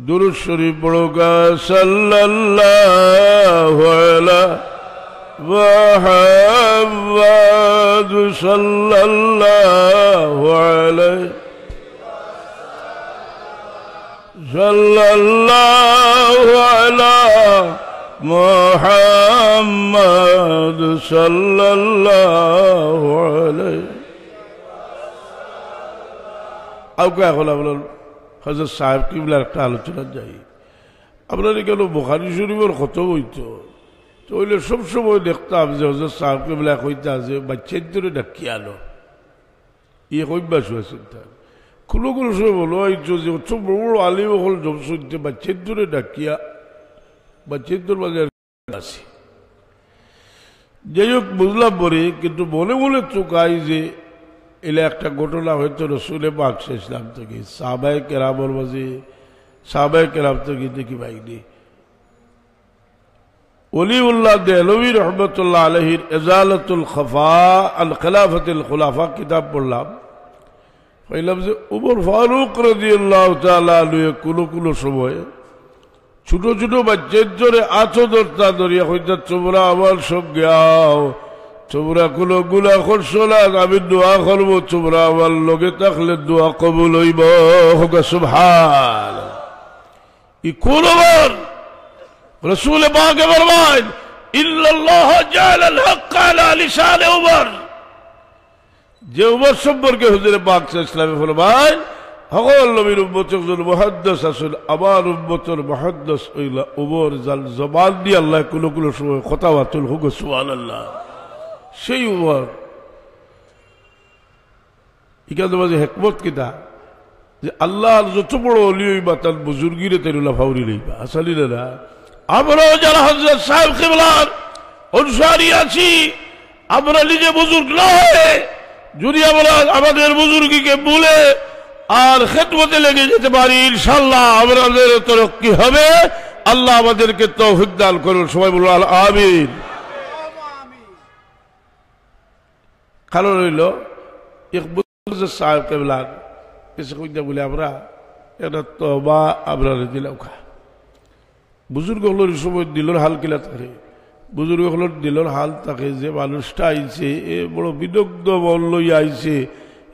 দুরুশ্বরী পড়োগা সাল্লাল্লাহু মোহাম্মদ সাল্লাল্লাহু আলাইহি আও কে হলো বলল হযরত সাহেব কিবলার একটা আলোচনা যাই আপনার কেন বুখারি শরীফের কত হইতো তো ওইলে সবসময় দেখতাম যে হজরত সাহেব কিবলা কইতা যে বাচ্চার ধরে ডাকি আলো ইয়ে কইবা শুয়েছেন তার খুলো খুলো সব বলো এই যে অত বড় আলিম হল জব শুনতে বাচ্চার ধরে ডাকিয়া বা চিত্তরবাজার আছি যাই হোক বুঝলাম পরে কিন্তু মনে মনে চুকাই যে এলে একটা ঘটনা হয়তো রসুলে বাক্সে ইসলাম থেকে সাহবায় কেরামর মাঝে সাহবায় কেরাম থেকে দেখি বাইনি অলিউল্লাহ দেহলবী রহমতুল্লাহ আলহির এজালতুল খফা আল খেলাফতুল খোলাফা কিতাব পড়লাম হইলাম যে উমর ফারুক রাজিউল্লাহ তালু কোনো কোনো সময় ছোট ছোট বাচ্চার জোরে আছো দরতা দরিয়া হইতে তোমরা আমার সঙ্গে আও তোমরা কোনো গুলা করছো না আমি দোয়া করবো তোমরা আমার লগে থাকলে দোয়া কবুল হইব হোক সুভাল ই কোন রসুল পাকে বলবেন ইল্লাল্লাহ জালাল হক আলা লিসানে উমর যে উমর সম্পর্কে হুজুরে পাক ইসলামে ফরমান আমার জবান আল্লাহ কোনো কোনো কথা বাতুল আল্লাহ সেই হেকমত কিতা যে আল্লাহর যত বড় অলি বা তার বুজুর্গিরে তেরুলা ফাউরি লইবা আসালি আছি আমরা নিজে বুজুর্গ হয়ে যদি আমরা আমাদের বুজুর্গিকে বলে আর খেদমতে লেগে যেতে পারি ইনশাল্লাহ আমাদের তরক্কি হবে আল্লাহ আমাদেরকে তৌফিক দান করুন সবাই বলুন আল আমিন কারণ রইল সাহেব কেবলান কিছু কইতে বলে আমরা এটা তবা আমরা দিলাম খা বুজুর্গ হলোর সময় দিলর হাল কিলা থাকে বুজুর্গ হলোর দিলর হাল থাকে যে মানুষটা আইছে এ বড় বিদগ্ধ বল লইয়া আইছে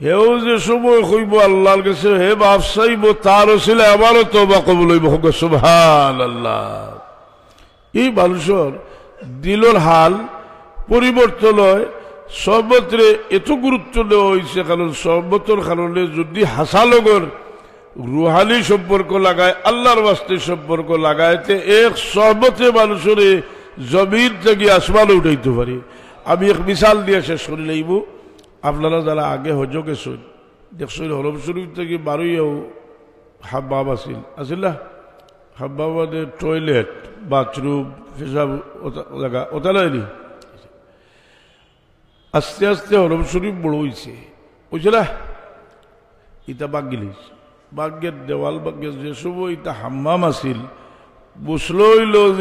হেও যে সময় হইব আল্লাহর কাছে হে বাপ সাইব তার ছিলে আমারও তো বা কবল হইব আল্লাহ এই মানুষের দিলর হাল পরিবর্তন হয় সর্বত্রে এত গুরুত্ব দেওয়া হয়েছে কারণ সর্বতর কারণে যদি লগর রুহানি সম্পর্ক লাগায় আল্লাহর বাস্তে সম্পর্ক লাগাইতে এক সর্বত্রে মানুষের জমিন থেকে আসমান উঠাইতে পারি আমি এক মিশাল দিয়ে শেষ করে নেইব আপনারা যারা আগে হজ গেছেন দেখছেন হরম শরীফ থেকে বারোই হাববাব আসিল আসিল না হাববাবাদে টয়লেট বাথরুম পেশাব জায়গা ওটা নি আস্তে আস্তে হরম শরীফ বড় হয়েছে বুঝছে না ইটা বাগিলিস বাগ্যের দেওয়াল বাগ্যের যে সব ইটা হাম্মাম আসিল বুঝলো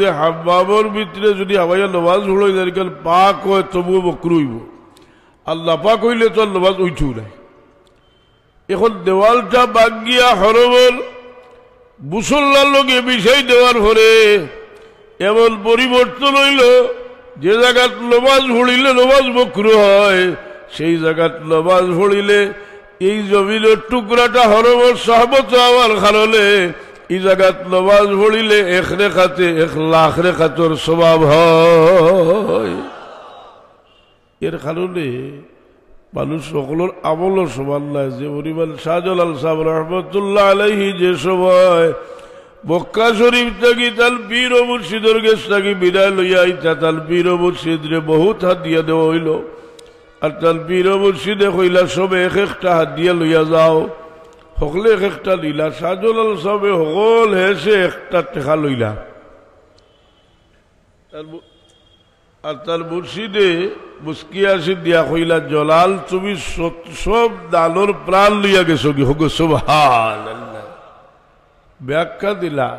যে হাব্বাবর ভিতরে যদি হাওয়াইয়া নবাজ হলো পাক হয় তবুও বকরুইব আল্লাহ পা কইলে তো আল্লাহাজ উঠু নাই এখন দেওয়ালটা বাগিয়া হরবল মুসল্লার লোকে বিষয় দেওয়ার পরে এমন পরিবর্তন হইল যে জায়গাত নমাজ ভরিলে নমাজ বক্র হয় সেই জায়গাত নমাজ ভরিলে এই জমিনের টুকরাটা হরবর সহমত আমার খাললে এই জায়গাত নমাজ ভরিলে এক রেখাতে এক লাখ রেখাতর স্বভাব হয় এর কারণে মানুষ সকলের আমল নাই যে পরিমাণ শাহজালাল সাহ রহমতুল্লাহ আলহি যে সময় বক্কা শরীফ থাকি তার বীর ও মুর্শিদর গেছ থাকি বিদায় লইয়া আইতা তার বীর ও মুর্শিদরে বহুত হাত দিয়া দেওয়া হইল আর তার বীর ও মুর্শিদে হইলা সবে এক একটা হাত দিয়া লইয়া যাও সকলে এক একটা লইলা শাহজালাল সাহেবে সকল হেসে একটা টেকা লইলা তার আর তার মুর্শিদে মুস্কিয়াসি দিয়া কইলা জলাল তুমি সব দালোর প্রাণ লইয়া গেছো কি হোক ব্যাখ্যা দিলা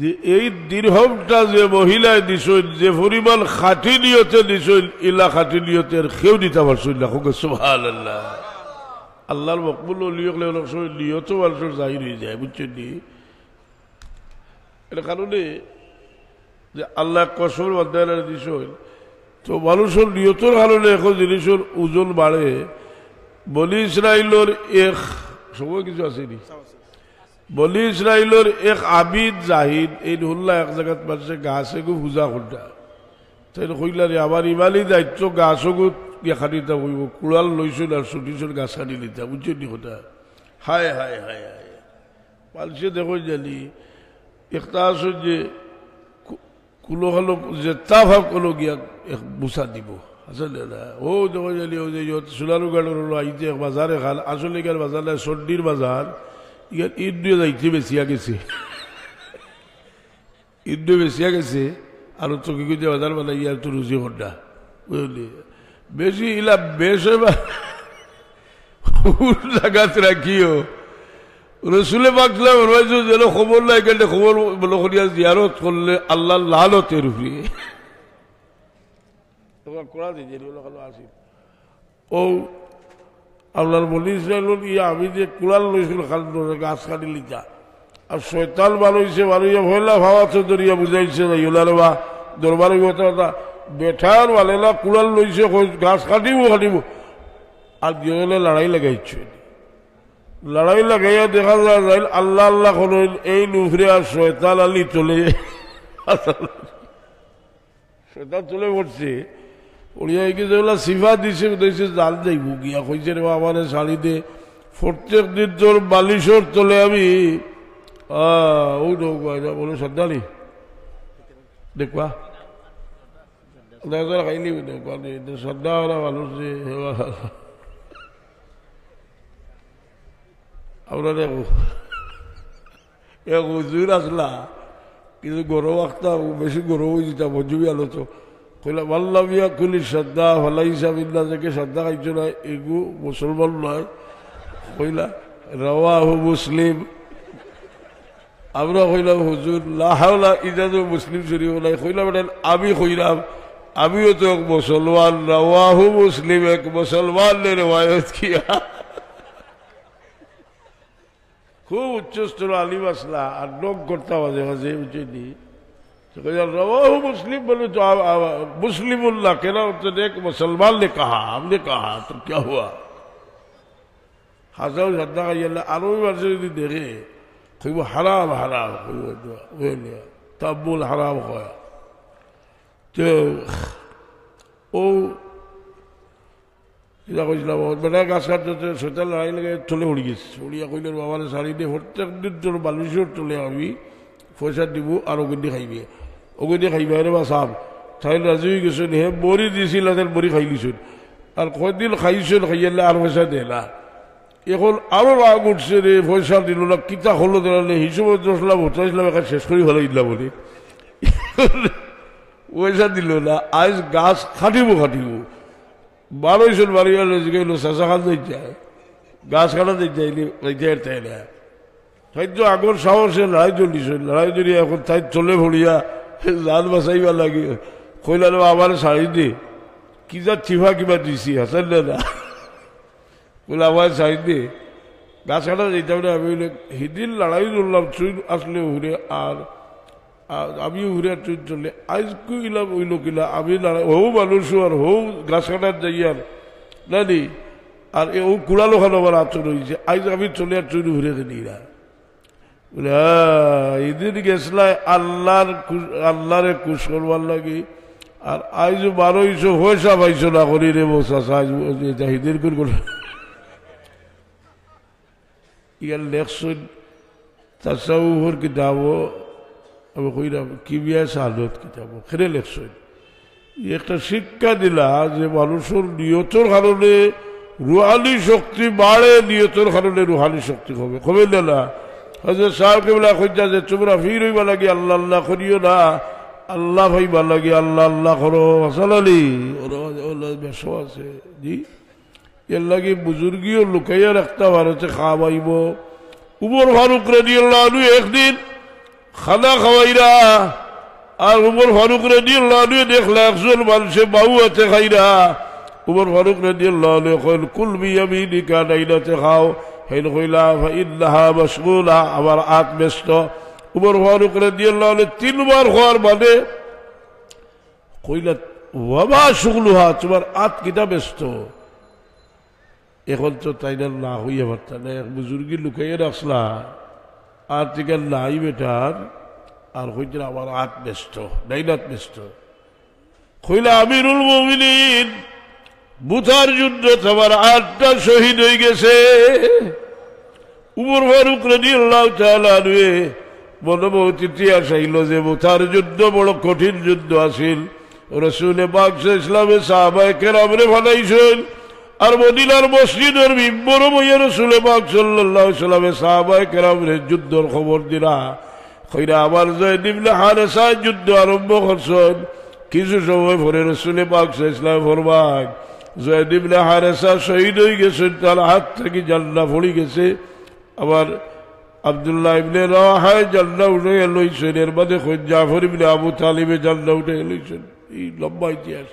যে এই দীর্ঘটা যে মহিলায় দিছই যে পরিমাণ খাটি নিয়তে দিছই ইলা খাটি নিয়তে আর কেউ দিতে পারছইল না হোক আল্লাহ আল্লাহর মকবুল লিয়ে অনেক সময় নিয়ত মানুষের জাহির হয়ে যায় বুঝছেন এটা কারণে যে আল্লাহ কসর অধ্যায়ের দিস তো মানুষের নিয়তর কারণে এখন জিনিসের ওজন বাড়ে বলি ইসরাইলর এক সময় কিছু আসেনি বলি ইসরাইলর এক আবিদ জাহিদ এই হুল্লা এক জায়গাত মানুষে গাছেগু পূজা করটা তাই কইলারে আমার ইমানই দায়িত্ব গা গেখা নিতাম হইব কুড়াল লইছিল আর ছুটিছিল গাছ আনি নিতাম বুঝছেন নি কথা হায় হায় হায় হায় মানুষে দেখো জানি একটা আসুন যে কুলো হলো যেতা ভাব কলো গিয়া বুসা দিব আসলে ও দেখো ও যে সোলারু গাড়ি হলো আইতে বাজারে খাল আসলে গেল বাজার সর্দির বাজার ইয়ার ঈদ দিয়ে যাইতে বেশিয়া গেছে ঈদ দিয়ে বেশিয়া গেছে আর তো কি কইতে বাজার বানাই ইয়ার তো রুজি হড্ডা বুঝলি বেশি ইলা বেশ জায়গাতে রাখিও রসুলে বাকলাম যেন খবর নাই গেলে খবর বলকরিয়া জিয়ারত করলে আল্লাহ লালতের উপরে করা দিয়েছিল আসিল ও আমি যে কুড়াল লইছিল গাছ কাটি লিখা আর শৈতাল বানাইছে বানাইয়া ভয়লা ভাবা চৌধুরিয়া বুঝাইছে না ইউলার বা দরবার কথা বেঠার বালেলা কুড়াল লইছে গাছ কাটিব কাটিব আর দিয়ে লড়াই লাগাইছে লড়াই লাগাইয়া দেখা যায় যাইল আল্লাহ আল্লাহ হল এই নুফরে আর শয়তাল আলী চলে শৈতাল চলে পড়ছে উড়িয়া গিয়ে যেগুলা সিফা দিছে দিয়েছে জাল যাইব ভুগিয়া কইছে রে প্রত্যেক দিন তোর বালিশর চলে আমি ওই নৌকা বলো শ্রদ্ধালি দেখবা দেখা খাইনি নৌকা শ্রদ্ধা মানুষ যে আপনার এক হুজুর আসলা কিন্তু গরু আখতা বেশি গরু যেটা মজুবি আলো তো কইলা মাল্লামিয়া খুলি শ্রদ্ধা শ্রদ্ধা না এগু মুসলমান নয় কইলা রওয়াহু মুসলিম আমরা কইলাম হুজুর লাহাওলা ইদাজু মুসলিম শরীফ নাই মানে আমি কইলাম আমিও তো এক মুসলমান রওয়াহু মুসলিম এক মুসলমান রেওয়ায়ত কিয়া খুব উচ্চস্তর আলিম আসলা আর নোক করতে মাঝে মাঝে বুঝে নি رواہ مسلم بولے تو مسلم اللہ کہنا تو ایک مسلمان نے کہا ہم نے کہا تو کیا ہوا حضر حدا کا یہ عربی مرضی نہیں دے گے کوئی وہ حرام حرام کوئی وہ حرام ہوا تو او কিনা কইছিলাম বেটা গাছ কাটতে সেটা লড়াই লাগে তলে উড়ি গেছে উড়িয়া কইলে বাবার শাড়ি দিয়ে প্রত্যেক দিন তোর বালুচর তলে আমি পয়সা দিব আর ওগুদি খাইবে ওগুদি খাইবে রে বা সাহ তাই রাজি হয়ে গেছেন হে বড়ি দিছিল তাদের বড়ি খাই গেছেন আর কদিন খাইছেন খাইয়ালে আর পয়সা দে না এখন আরো রাগ উঠছে রে পয়সা দিল না কিতা হলো দাঁড়ালে হিসেবে দশ লাভ হতাশ লাভ শেষ করে ভালো দিলাম বলে পয়সা দিল না আজ গাছ খাটিব খাটিব মানুষের বাড়ি গেল চাষা খান দিতে গাছ কাটা দিতে দিতে হয়তো আগর সাহসে লড়াই চলিছে লড়াই চলি এখন তাই চলে ভরিয়া জান বাঁচাইবা লাগে কইলাল আমার শাড়ি দে কি যা চিফা কিবা দিছি হাসান না না বলে আমার শাড়ি দে গাছ কাটা যেতাম আমি হিদিন লড়াই চললাম চুই আসলে ঘুরে আর আমি উড়িয়া চুর চলে আজ কইলাম ওই লোকিলা আমি হৌ মানুষ আর হো গ্রাস কাটার যাইয়ার নানি আর ও কুড়ালো খান আমার আচরণ হয়েছে আজ আমি চলে আর চুরি ঘুরে নিরা বলে এদিন গেছিলাই আল্লাহর আল্লাহরে খুশ করবার লাগে আর আজ বারোইশো হয়েছা পাইছো না করি রে বসা আজ হিদির করে ইয়ার লেখছেন তাসাউহর কিতাবও আবার কইরা কি বিয়া শাহাদত কিতাব খেলে লেখছ একটা শিক্ষা দিলা যে মানুষের নিয়তর কারণে রুহানি শক্তি বাড়ে নিয়তর কারণে রুহানি শক্তি হবে কমে না হজরত সাহেবকে বলে খোঁজা যে তোমরা ফির হইবা লাগে আল্লাহ আল্লাহ করিও না আল্লাহ ভাইবা লাগে আল্লাহ আল্লাহ করো হাসান আলী ওরা ব্যস আছে জি এর লাগে বুজুর্গিও লুকাইয়া রাখতে ভারতে খাওয়াইব উমর ফারুক রেডি আল্লাহ একদিন খানা খাওয়াইরা আর উমর ফারুক রেডি লালু দেখলা একজন মানুষে বাউ হাতে খাইরা উমর ফারুক রেডি লালু কইল কুলবি আমি নিকা নাইনাতে খাও হেন কইলা ইন্নাহা মশগুলা আমার আত ব্যস্ত উমর ফারুক রেডি লালু তিনবার হওয়ার মানে কইলা বাবা শুগলুহা তোমার আত কিটা ব্যস্ত এখন তো তাই না হইয়া পারতা না এক বুজুর্গি লুকাইয়া রাখলা আর থেকে নাই বেটার আর হইতে আমার আত ব্যস্ত নাইনাত ব্যস্ত হইলে আমিরুল মমিনিন বুথার যুদ্ধ তোমার আটটা শহীদ হয়ে গেছে উমর ফারুক রাজিয়াল্লাহ তাআলা নুয়ে আসাইল যে বুথার যুদ্ধ বড় কঠিন যুদ্ধ আসিল রসুল বাক্স ইসলামে সাহাবায়ে কেরামে ফালাইছেন আর মদিনার মসজিদের বড় সুলে সুলেবাক সাল্লাহ সাল্লামে সাহাবাই যুদ্ধর খবর দিলা খৈরা আবার জয় দিবলে হারে সাহ যুদ্ধ আরম্ভ করছেন কিছু সময় ভরে রসুলে পাক ইসলাম ফরমাক জয় দিবলে হারে সাহ শহীদ হয়ে গেছেন তার হাত থেকে জাল্লা ফড়ি গেছে আবার আবদুল্লাহ ইবলে রায় জাল্লা উঠে লইছেন এর মাঝে জাফর ইবনে আবু তালিবে জাল্লা উঠে লইছেন এই লম্বা ইতিহাস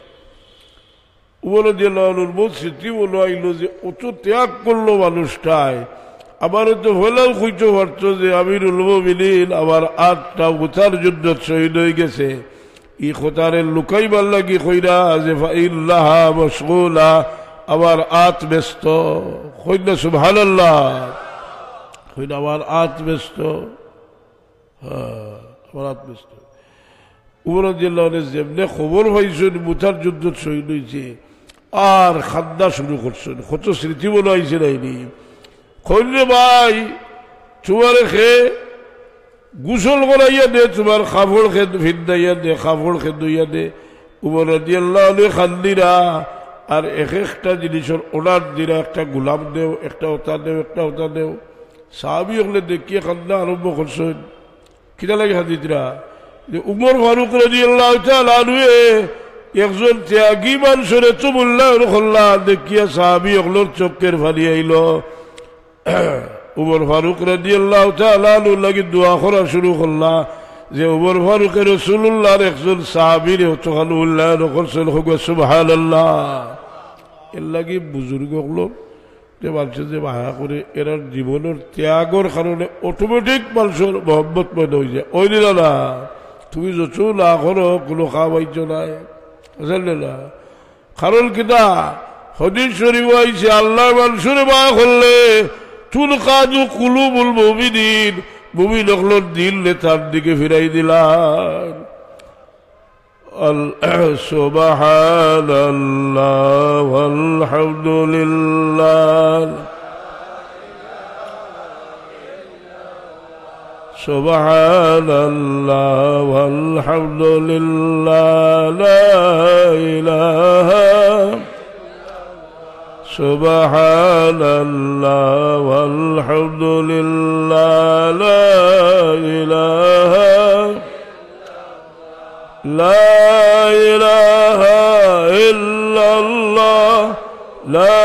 ওলাদুর বহু স্মৃতি বলো আইলো যে অত ত্যাগ করলো মানুষটায় আবার তো হলেও খুঁজতে পারতো যে আমির উলমিন আমার আটটা উঠার জন্য শহীদ হয়ে গেছে ই খোতারে লুকাইবার লাগি খৈরা যে ইল্লাহা মশগুলা আবার আত ব্যস্ত খৈনা সুভান খৈনা আমার আত ব্যস্ত হ্যাঁ আমার আত ব্যস্ত উমরাজ যেমনে খবর পাইছেন মুথার যুদ্ধ শহীদ হয়েছে আর খাদ্দা শুরু করছেন কত স্মৃতি বলে আইসে নাইনি খৈরে ভাই তোমার খেয়ে গুসল করাইয়া দে তোমার কাপড় খেদ ফিন্দাইয়া দে কাপড় দইয়া দে উমর রাজিয়াল্লাহ খান্দিরা আর এক একটা জিনিসের অর্ডার দিরা একটা গোলাম দেও একটা ওতা দেও একটা ওতা দেও সাহাবি হলে দেখিয়ে খান্দা আরম্ভ করছেন কিনা লাগে হাদিতরা যে উমর ফারুক রাজিয়াল্লাহ লালুয়ে একজন ত্যাগী মানুষের চুমুল্লাহ দেখিয়া সাহাবি অগলোর চক্কের ফালি আইল উমর ফারুক রাজি দোয়া করা শুরু করলা যে উমর ফারুকের রসুল্লাহর একজন সাহাবির উল্লাহ লাগি যে মানুষে যে মায়া করে এরা জীবনের ত্যাগর কারণে অটোমেটিক মানুষের মহব্বত মনে হয়ে যায় ওই না তুমি যচু না করো কোনো খাওয়াইছ নাই কারণ কিতা হদিস শরীফ হয়েছে আল্লাহ মানুষের বা করলে চুল কাজু কুলু বলবো দিন বমি নকল দিল তার দিকে ফিরাই দিলাম আল্লাহ আলহামদুলিল্লাহ سبحان الله والحمد لله لا إله سبحان الله والحمد لله لا إله لا إله إلا الله لا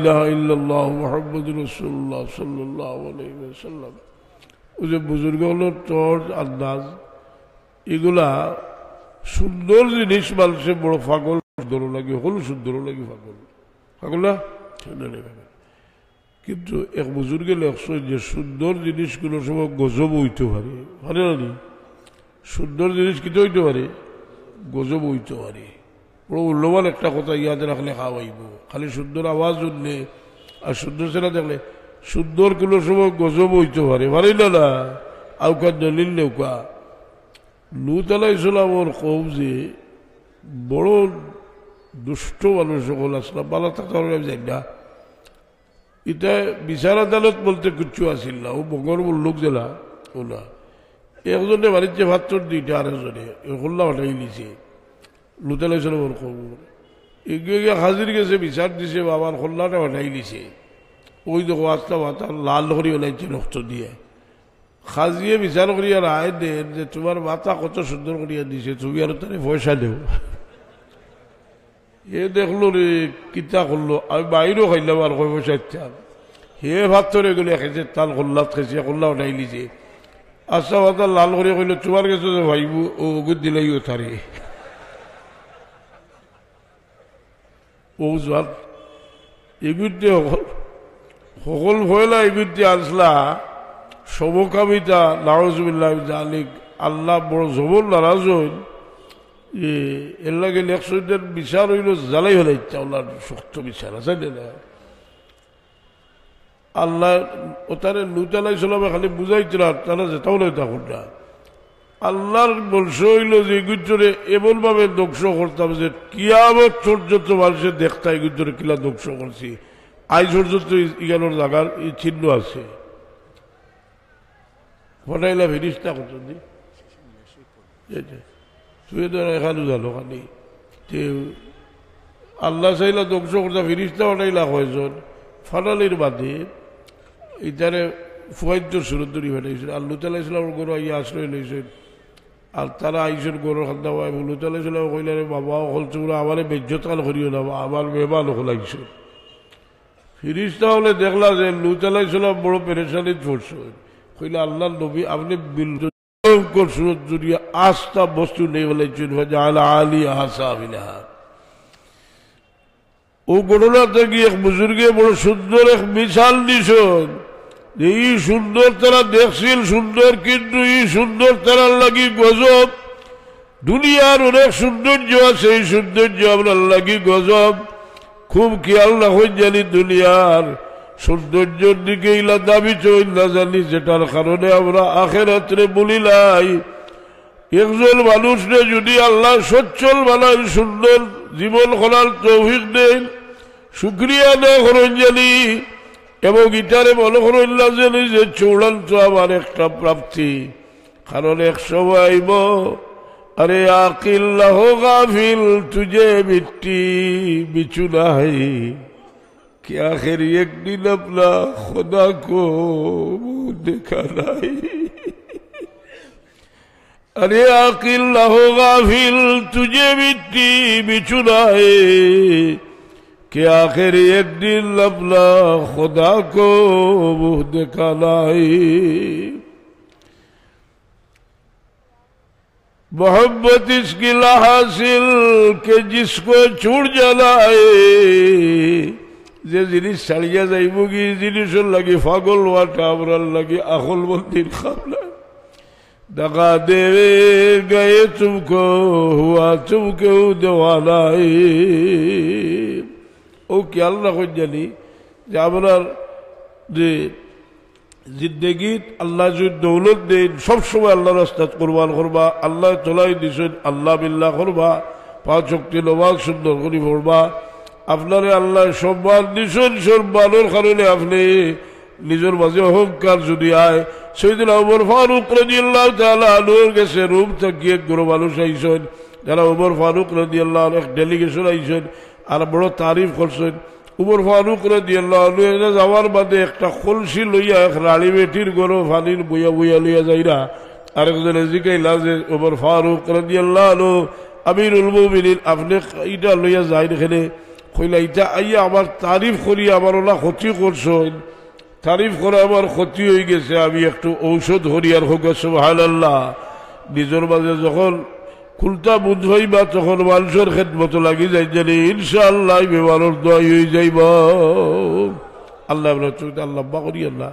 ইলাহ ইল্লাল্লাহ আন্দাজ এগুলা সুন্দর জিনিস মানুষের বড় ফাগল সুন্দর লাগে হল সুন্দর লাগে ফাগল ফাগল না কিন্তু এক বুজুর্গে লেখছে যে সুন্দর জিনিসগুলো সব গজব হইতে পারে পারে সুন্দর জিনিস কিন্তু হইতে পারে গজব হইতে পারে বড় মূল্যবান একটা কথা ইয়াদের রাখলে খাওয়াইব খালি শুদ্ধর আওয়াজ উঠলে আর শুদ্ধ সেরা দেখলে শুদ্ধর কোনো সময় গজব হইতে পারে পারি না না আউকা দলিল নৌকা লুত আলাইসালাম ওর কৌ যে বড় দুষ্ট মানুষ সকল আসলাম বালা থাকার যাই না এটা বিচার আদালত বলতে কিচ্ছু আসিল না ও বঙ্গর লোক জেলা ও না একজনে বাণিজ্য ভাত্তর দুইটা আরেকজনে একজনে এগুলা হঠাই নিছে লুতে লৈছিল ওর করবো এগিয়ে হাজির গেছে বিচার দিছে বাবার খোল্লাটা হটাই দিছে ওই দেখো আস্তা বাতার লাল ধরি ওলাইছে রক্ত দিয়ে খাজিয়ে বিচার করিয়া রায় দেন যে তোমার মাথা কত সুন্দর করিয়া দিছে তুমি আর তারে পয়সা দেও এ দেখলো রে কিতা করলো আমি বাইরেও খাইলাম আর কয় পয়সা ইচ্ছা হে ভাত ধরে গেলে খেয়েছে তাল কল্লাত খেয়েছে কল্লা উঠাই দিছে আচ্ছা মাথা লাল করিয়া কইলো তোমার গেছো যে ভাইবু ও গুদ দিলাই ও তারে অজুহাত এগুতে সকল ভয়লা এগুতে আসলা সবকাবিতা নারজবিল্লাহ আল্লাহ বড় জবর নারাজ হইল যে এর লাগে নেক্সটের বিচার হইল জ্বালাই হলে ইচ্ছা আল্লাহর শক্ত বিচার আছে আল্লাহ ও তারা নুতালাই চলাবে খালি বুঝাইছিল তারা যেতাও নয় তা আল্লাহর বংশ হইল যে গুজরে ভাবে ধ্বংস করতাম যে কিয়ামত পর্যন্ত মানুষের দেখতা এই গুজরে কিলা ধ্বংস করছি আই পর্যন্ত ইগানোর জাগার এই চিহ্ন আছে ফটাইলা ফিনিস না করছেন তুই ধরো এখানে জানো খানি আল্লাহ চাইলা ধ্বংস করতাম ফিনিস না ফটাইলা কয়জন ফাটালির বাদে এটারে ফুয়াইদ্য সুরদ্দুরি ফেটাইছিল আল্লু তালা ইসলাম গরু আইয়া আশ্রয় লইছেন আর তারা আইসর গরুর খাদ্য পায় বলু চলে চলে কইলে বাবা অকল চুরা আমারে বেজ্যতাল করিও না আমার মেহমান হল আইসর ফিরিস্তা হলে দেখলা যে লু চালাইছিল বড় পেরেশানি পড়ছে কইলে আল্লাহ নবী আপনি বিন্দু সুরত জুড়িয়ে আস্থা বস্তু নেই বলে আলী হাসা আবিলাহা ও ঘটনাতে গিয়ে এক বুজুর্গে বড় সুন্দর এক মিশাল দিছন এই সুন্দর তারা দেখছিল সুন্দর কিন্তু এই সুন্দর তারার লাগি গজব দুনিয়ার অনেক সৌন্দর্য আছে এই সৌন্দর্য আপনার লাগি গজব খুব খেয়াল না হই জানি দুনিয়ার সৌন্দর্যের দিকে ইলা দাবি চল না জানি যেটার কারণে আমরা আখের হাতরে নাই একজন মানুষরে যদি আল্লাহ সচ্ছল বানান সুন্দর জীবন করার তৌফিক দেন সুক্রিয়া দেয় জানি এবং ইটারে মনোহরুল্লাহ জানি যে চূড়ান্ত আমার একটা প্রাপ্তি কারণ এক সময় আইব আরে আকিল্লাহ গাফিল তুজে মিট্টি বিচু নাই কি আখের একদিন আপনা খোদা কো দেখা নাই আরে আকিল্লাহ গাফিল তুজে মিট্টি বিচু নাই کہ آخر ایک دن لبلا خدا کو وہ دکھانا آئی محبت اس کی لا حاصل کے جس کو چھوڑ جانا آئی دن سڑیا زیبو کی دن سن لگی فاگل و ٹاور لگی اخل مندی خان ڈگا دیو گئے تم کو ہوا تم کے جوان ও খেয়াল রাখুন জানি যে আপনার যে জিন্দেগিত আল্লাহ যদি দৌলত দেন সবসময় আল্লাহ রাস্তা কোরবান করবা আল্লাহ চলাই দিস আল্লাহ বিল্লাহ করবা পাঁচ শক্তি নবাজ সুন্দর করে ভরবা আপনারে আল্লাহ সম্মান দিস সম্মানের কারণে আপনি নিজের মাঝে অহংকার যদি আয় সেইদিন অমর ফারুক রাজি আল্লাহ তাহলে আলুর গেছে রুম থাকিয়ে গুরু মানুষ আইসেন যারা অমর ফারুক রাজি আল্লাহ ডেলিগেশন আইসেন আর বড় তারিফ করছেন উমর ফারুক যাওয়ার বাদে একটা কলসি লইয়া এক রাড়ি বেটির গরো ফানির বুয়া বুয়া লইয়া যাইরা আরেকজনে জিকাইলা যে উমর ফারুক রাদিয়াল্লাহ আলু আমিরুল মুমিনিন আপনি ইটা লইয়া যাই এখানে কইলা ইটা আইয়া আমার তারিফ করি আমার ওলা ক্ষতি করছো তারিফ করে আমার ক্ষতি হয়ে গেছে আমি একটু ঔষধ হরিয়ার হোক সুবহানাল্লাহ নিজের মাঝে যখন খুলতা বুধ বা তখন মানুষের খেদমতো লাগি যাই জানি ইনশাআল্লাহ বেমানোর দোয়াই হয়ে যাইব আল্লাহ চোখ আল্লাহ করি আল্লাহ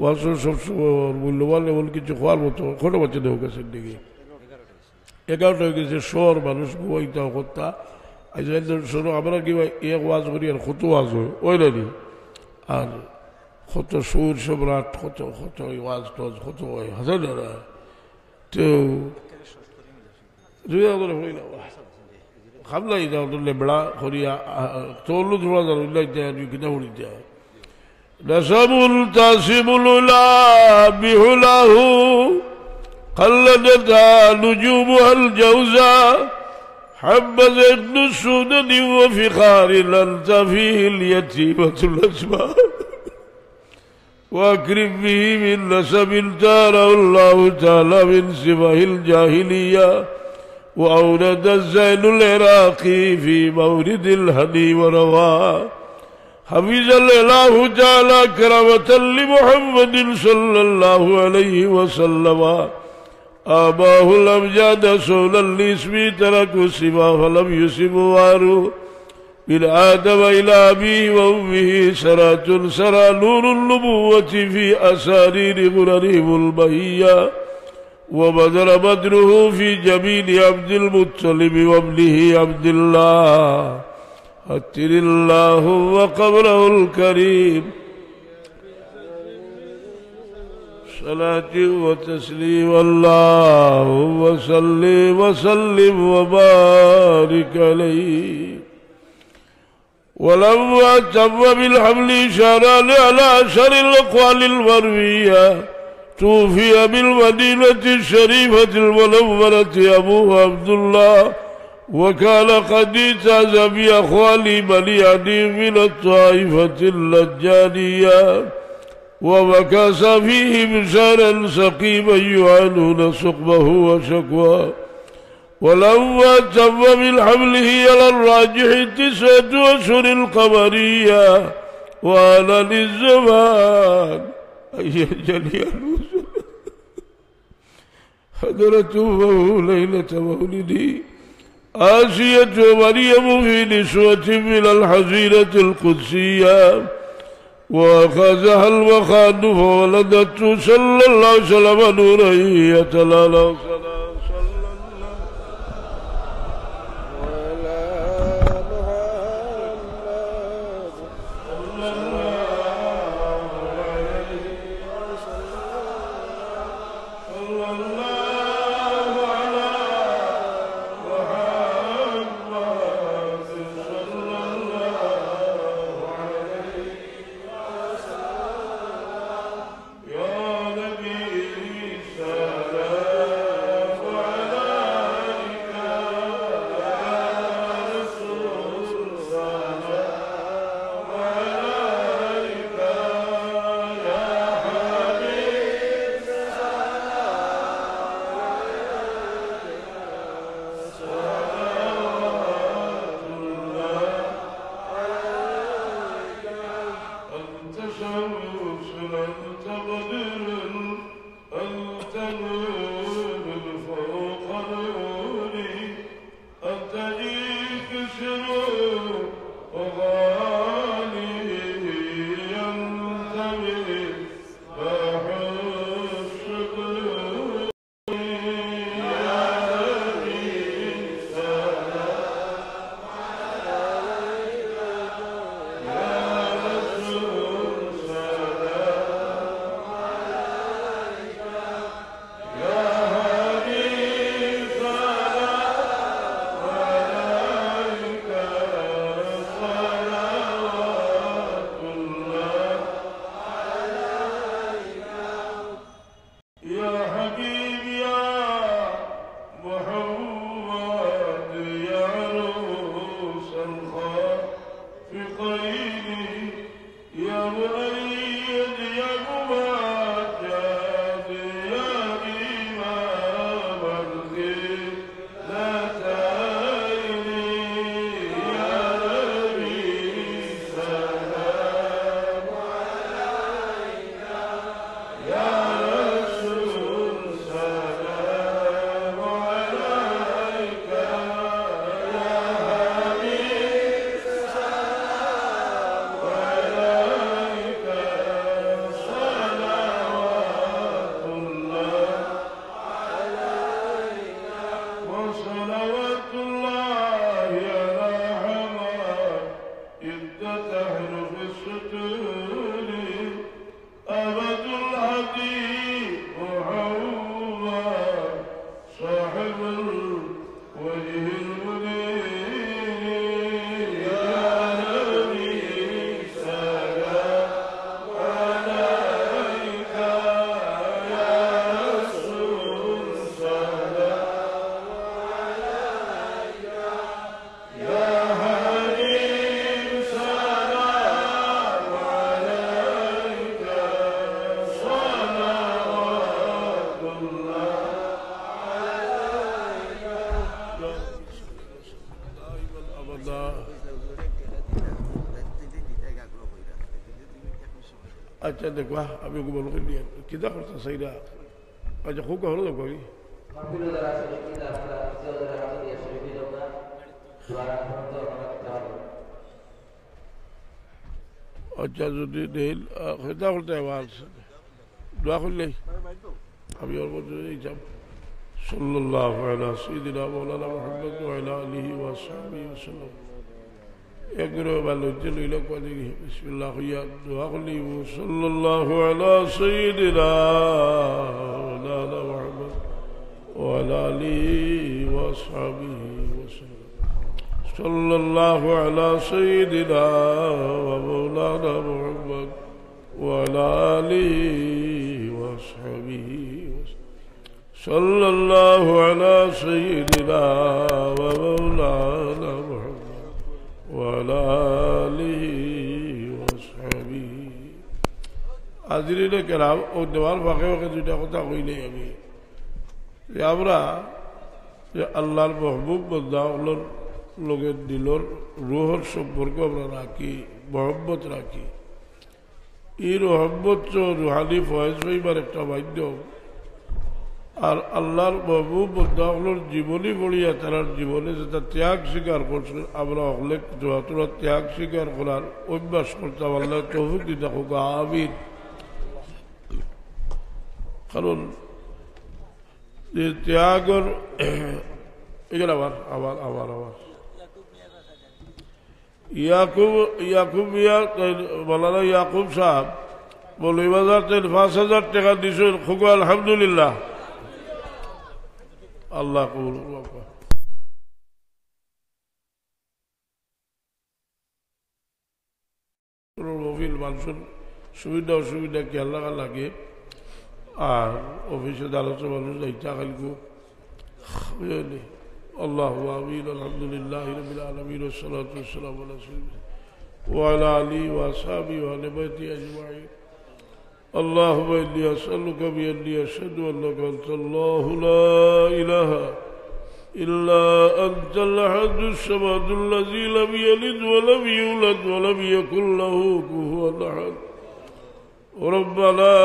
ওয়াসো সবসময় মূল্যবান এমন কিছু খোয়ার মতো খোটো বাচ্চা দেহ গেছে দিকে এগারোটা হয়ে গেছে সর মানুষ গোয়াইতা হত্যা আজ শোনো আমরা কি এক ওয়াজ করি আর কত ওয়াজ হয় ওই নাকি আর খত সুর সম্রাট খত খত ওয়াজ টজ কত হয় হাজার তো ذو ذو خبلا إذا ظل تولو إلا إذا يكنا نسب الأولى قلدتا نجومها الجوزا حبذ ابن السنن وفخار لن فيه اليتيمة الأسماء وأكرم به من نسب تاره الله تعالى من سبه الجاهليه وأولد الزين العراقي في مورد الهدي وروى حفظ الله تعالى كرامة لمحمد صلى الله عليه وسلم آباه الأمجاد سولا لاسمي تركوا سما فلم يسموا وارو من آدم إلى أبيه وأمه سرات سرى نور النبوة في أسارير غرره البهيّة وبذل بدره في جبين عبد المطلب وابنه عبد الله أتر الله وقبره الكريم صلاة وتسليم الله وسلم وسلم وبارك عليه ولما تم بالحمل شران على أشهر الأقوال المروية توفي بالمدينة الشريفة المنورة أبوه عبد الله وكان قد اجتاز بأخوالي عدي من الطائفة اللجانية ومكاس فيه بشارا سقيما يعانون سقمه وشكواه ولما تم من حمله على الراجح تسعة أشهر القمرية وأنا للزمان أجل يلوز حضرته ليلة مولدي آسية ومريم في نسوة من الحزيرة القدسية وأخذها الوخان فولدته صلى الله عليه وسلم صلى الله عليه وسلم أتدك واه أبي قبل غني كذا خلص سيدا أجا خوك هلا قوي أجا زودي ديل كذا آه، خلص وارس دوا خلص لي أبي أربعة زودي جاب صلى الله على سيدنا مولانا محمد وعلى آله وصحبه وسلم يقرأ إلى قدره بسم الله يا أغلي وصلى الله على سيدنا مولانا محمد وعلى آله وأصحابه وسلم صلى الله على سيدنا ومولانا محمد وعلى آله وأصحابه صلى الله على سيدنا ومولانا وعلى آله وصحبه হাজিরিনে কেরাম ও দেওয়ার ফাঁকে ফাঁকে দুইটা কথা কইলেই আমি আমরা যে আল্লাহর মহবুব বন্দাগুলোর লোকের দিলর রুহর সম্পর্ক আমরা রাখি মহব্বত রাখি এই রহব্বত রুহানি ফয়েজ হইবার একটা মাধ্যম আর আল্লাহর মহবুব বুদ্ধাগুলোর জীবনী বলিয়া তার জীবনে যেটা ত্যাগ স্বীকার করছেন আমরা হলে যতটা ত্যাগ স্বীকার করার অভ্যাস করতাম আল্লাহ তহফিক দিতে হোক আমির কারণ যে ত্যাগর এগুলো আবার আবার আবার আবার ইয়াকুব ইয়াকুব ইয়া বলারা ইয়াকুব সাহেব বলিবাজার পাঁচ হাজার টাকা দিছো খুব আলহামদুলিল্লাহ আল্লাহ কবুল আল্লাহ অফিস মানুষের সুবিধা অসুবিধা কি আল্লাহ লাগে আর অফিসে দালাতে মানুষ এইটা খালি আল্লাহ আমিন আলহামদুলিল্লাহ আলমিন সালাম ওয়ালা আলী ওয়াসাবি ওয়ালেবাইতি আজমাইন اللهم إني أسألك بأني أشهد أنك أنت الله لا إله إلا أنت الأحد الصمد الذي لم يلد ولم يولد ولم يكن له كفوا أحد ربنا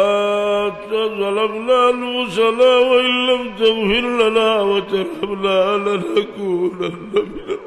تظلمنا أنفسنا وإن لم تغفر لنا وترحمنا لنكونن من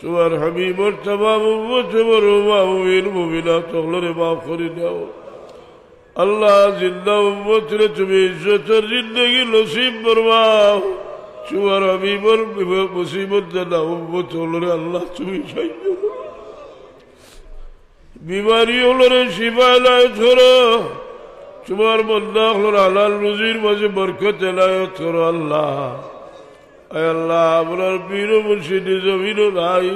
তোমার হাবিবর তামাম উম্মতের মাহবুবের মুমিনা তখলরে মাফ করে দাও আল্লাহ জিন্দা উম্মতরে তুমি ইজ্জতের জিন্দগি নসিব করবাও তোমার হাবিবর মুসিবত দাদা উম্মত হলরে আল্লাহ তুমি সাহায্য করো বিমারি হলরে শিফায় লায়ত করো তোমার বন্ধা হলর আলাল রুজির মাঝে বরকত এলায়ত করো আল্লাহ আল্লাহ আপনার পীর মুর্শিদি জমিন নাই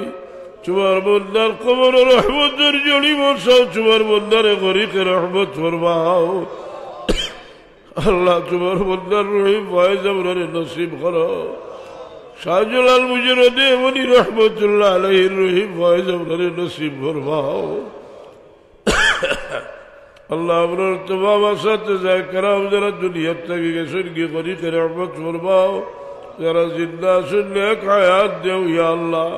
তোমার বন্দার কবর রহমত জড়ি বসাও তোমার বন্দারে গরিকে রহমত ফরমাও আল্লাহ তোমার বন্দার রহিম ভয়েস আপনারে নসিব করো শাহজলাল মুজির দেবনী রহমতুল্লাহ আলহির রহিম ভয়েস আপনারে নসিব ফরমাও আল্লাহ আপনার তোমার সাথে যায় কারাম যারা দুনিয়ার থেকে গেছেন গিয়ে গরিকে রহমত ফরমাও يا زلنا سنك حياتي ويا الله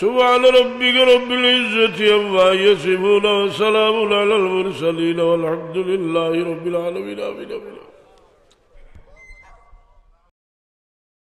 سبحان ربك رب العزة عما يصفون وسلام على المرسلين والحمد لله رب العالمين آمين آمين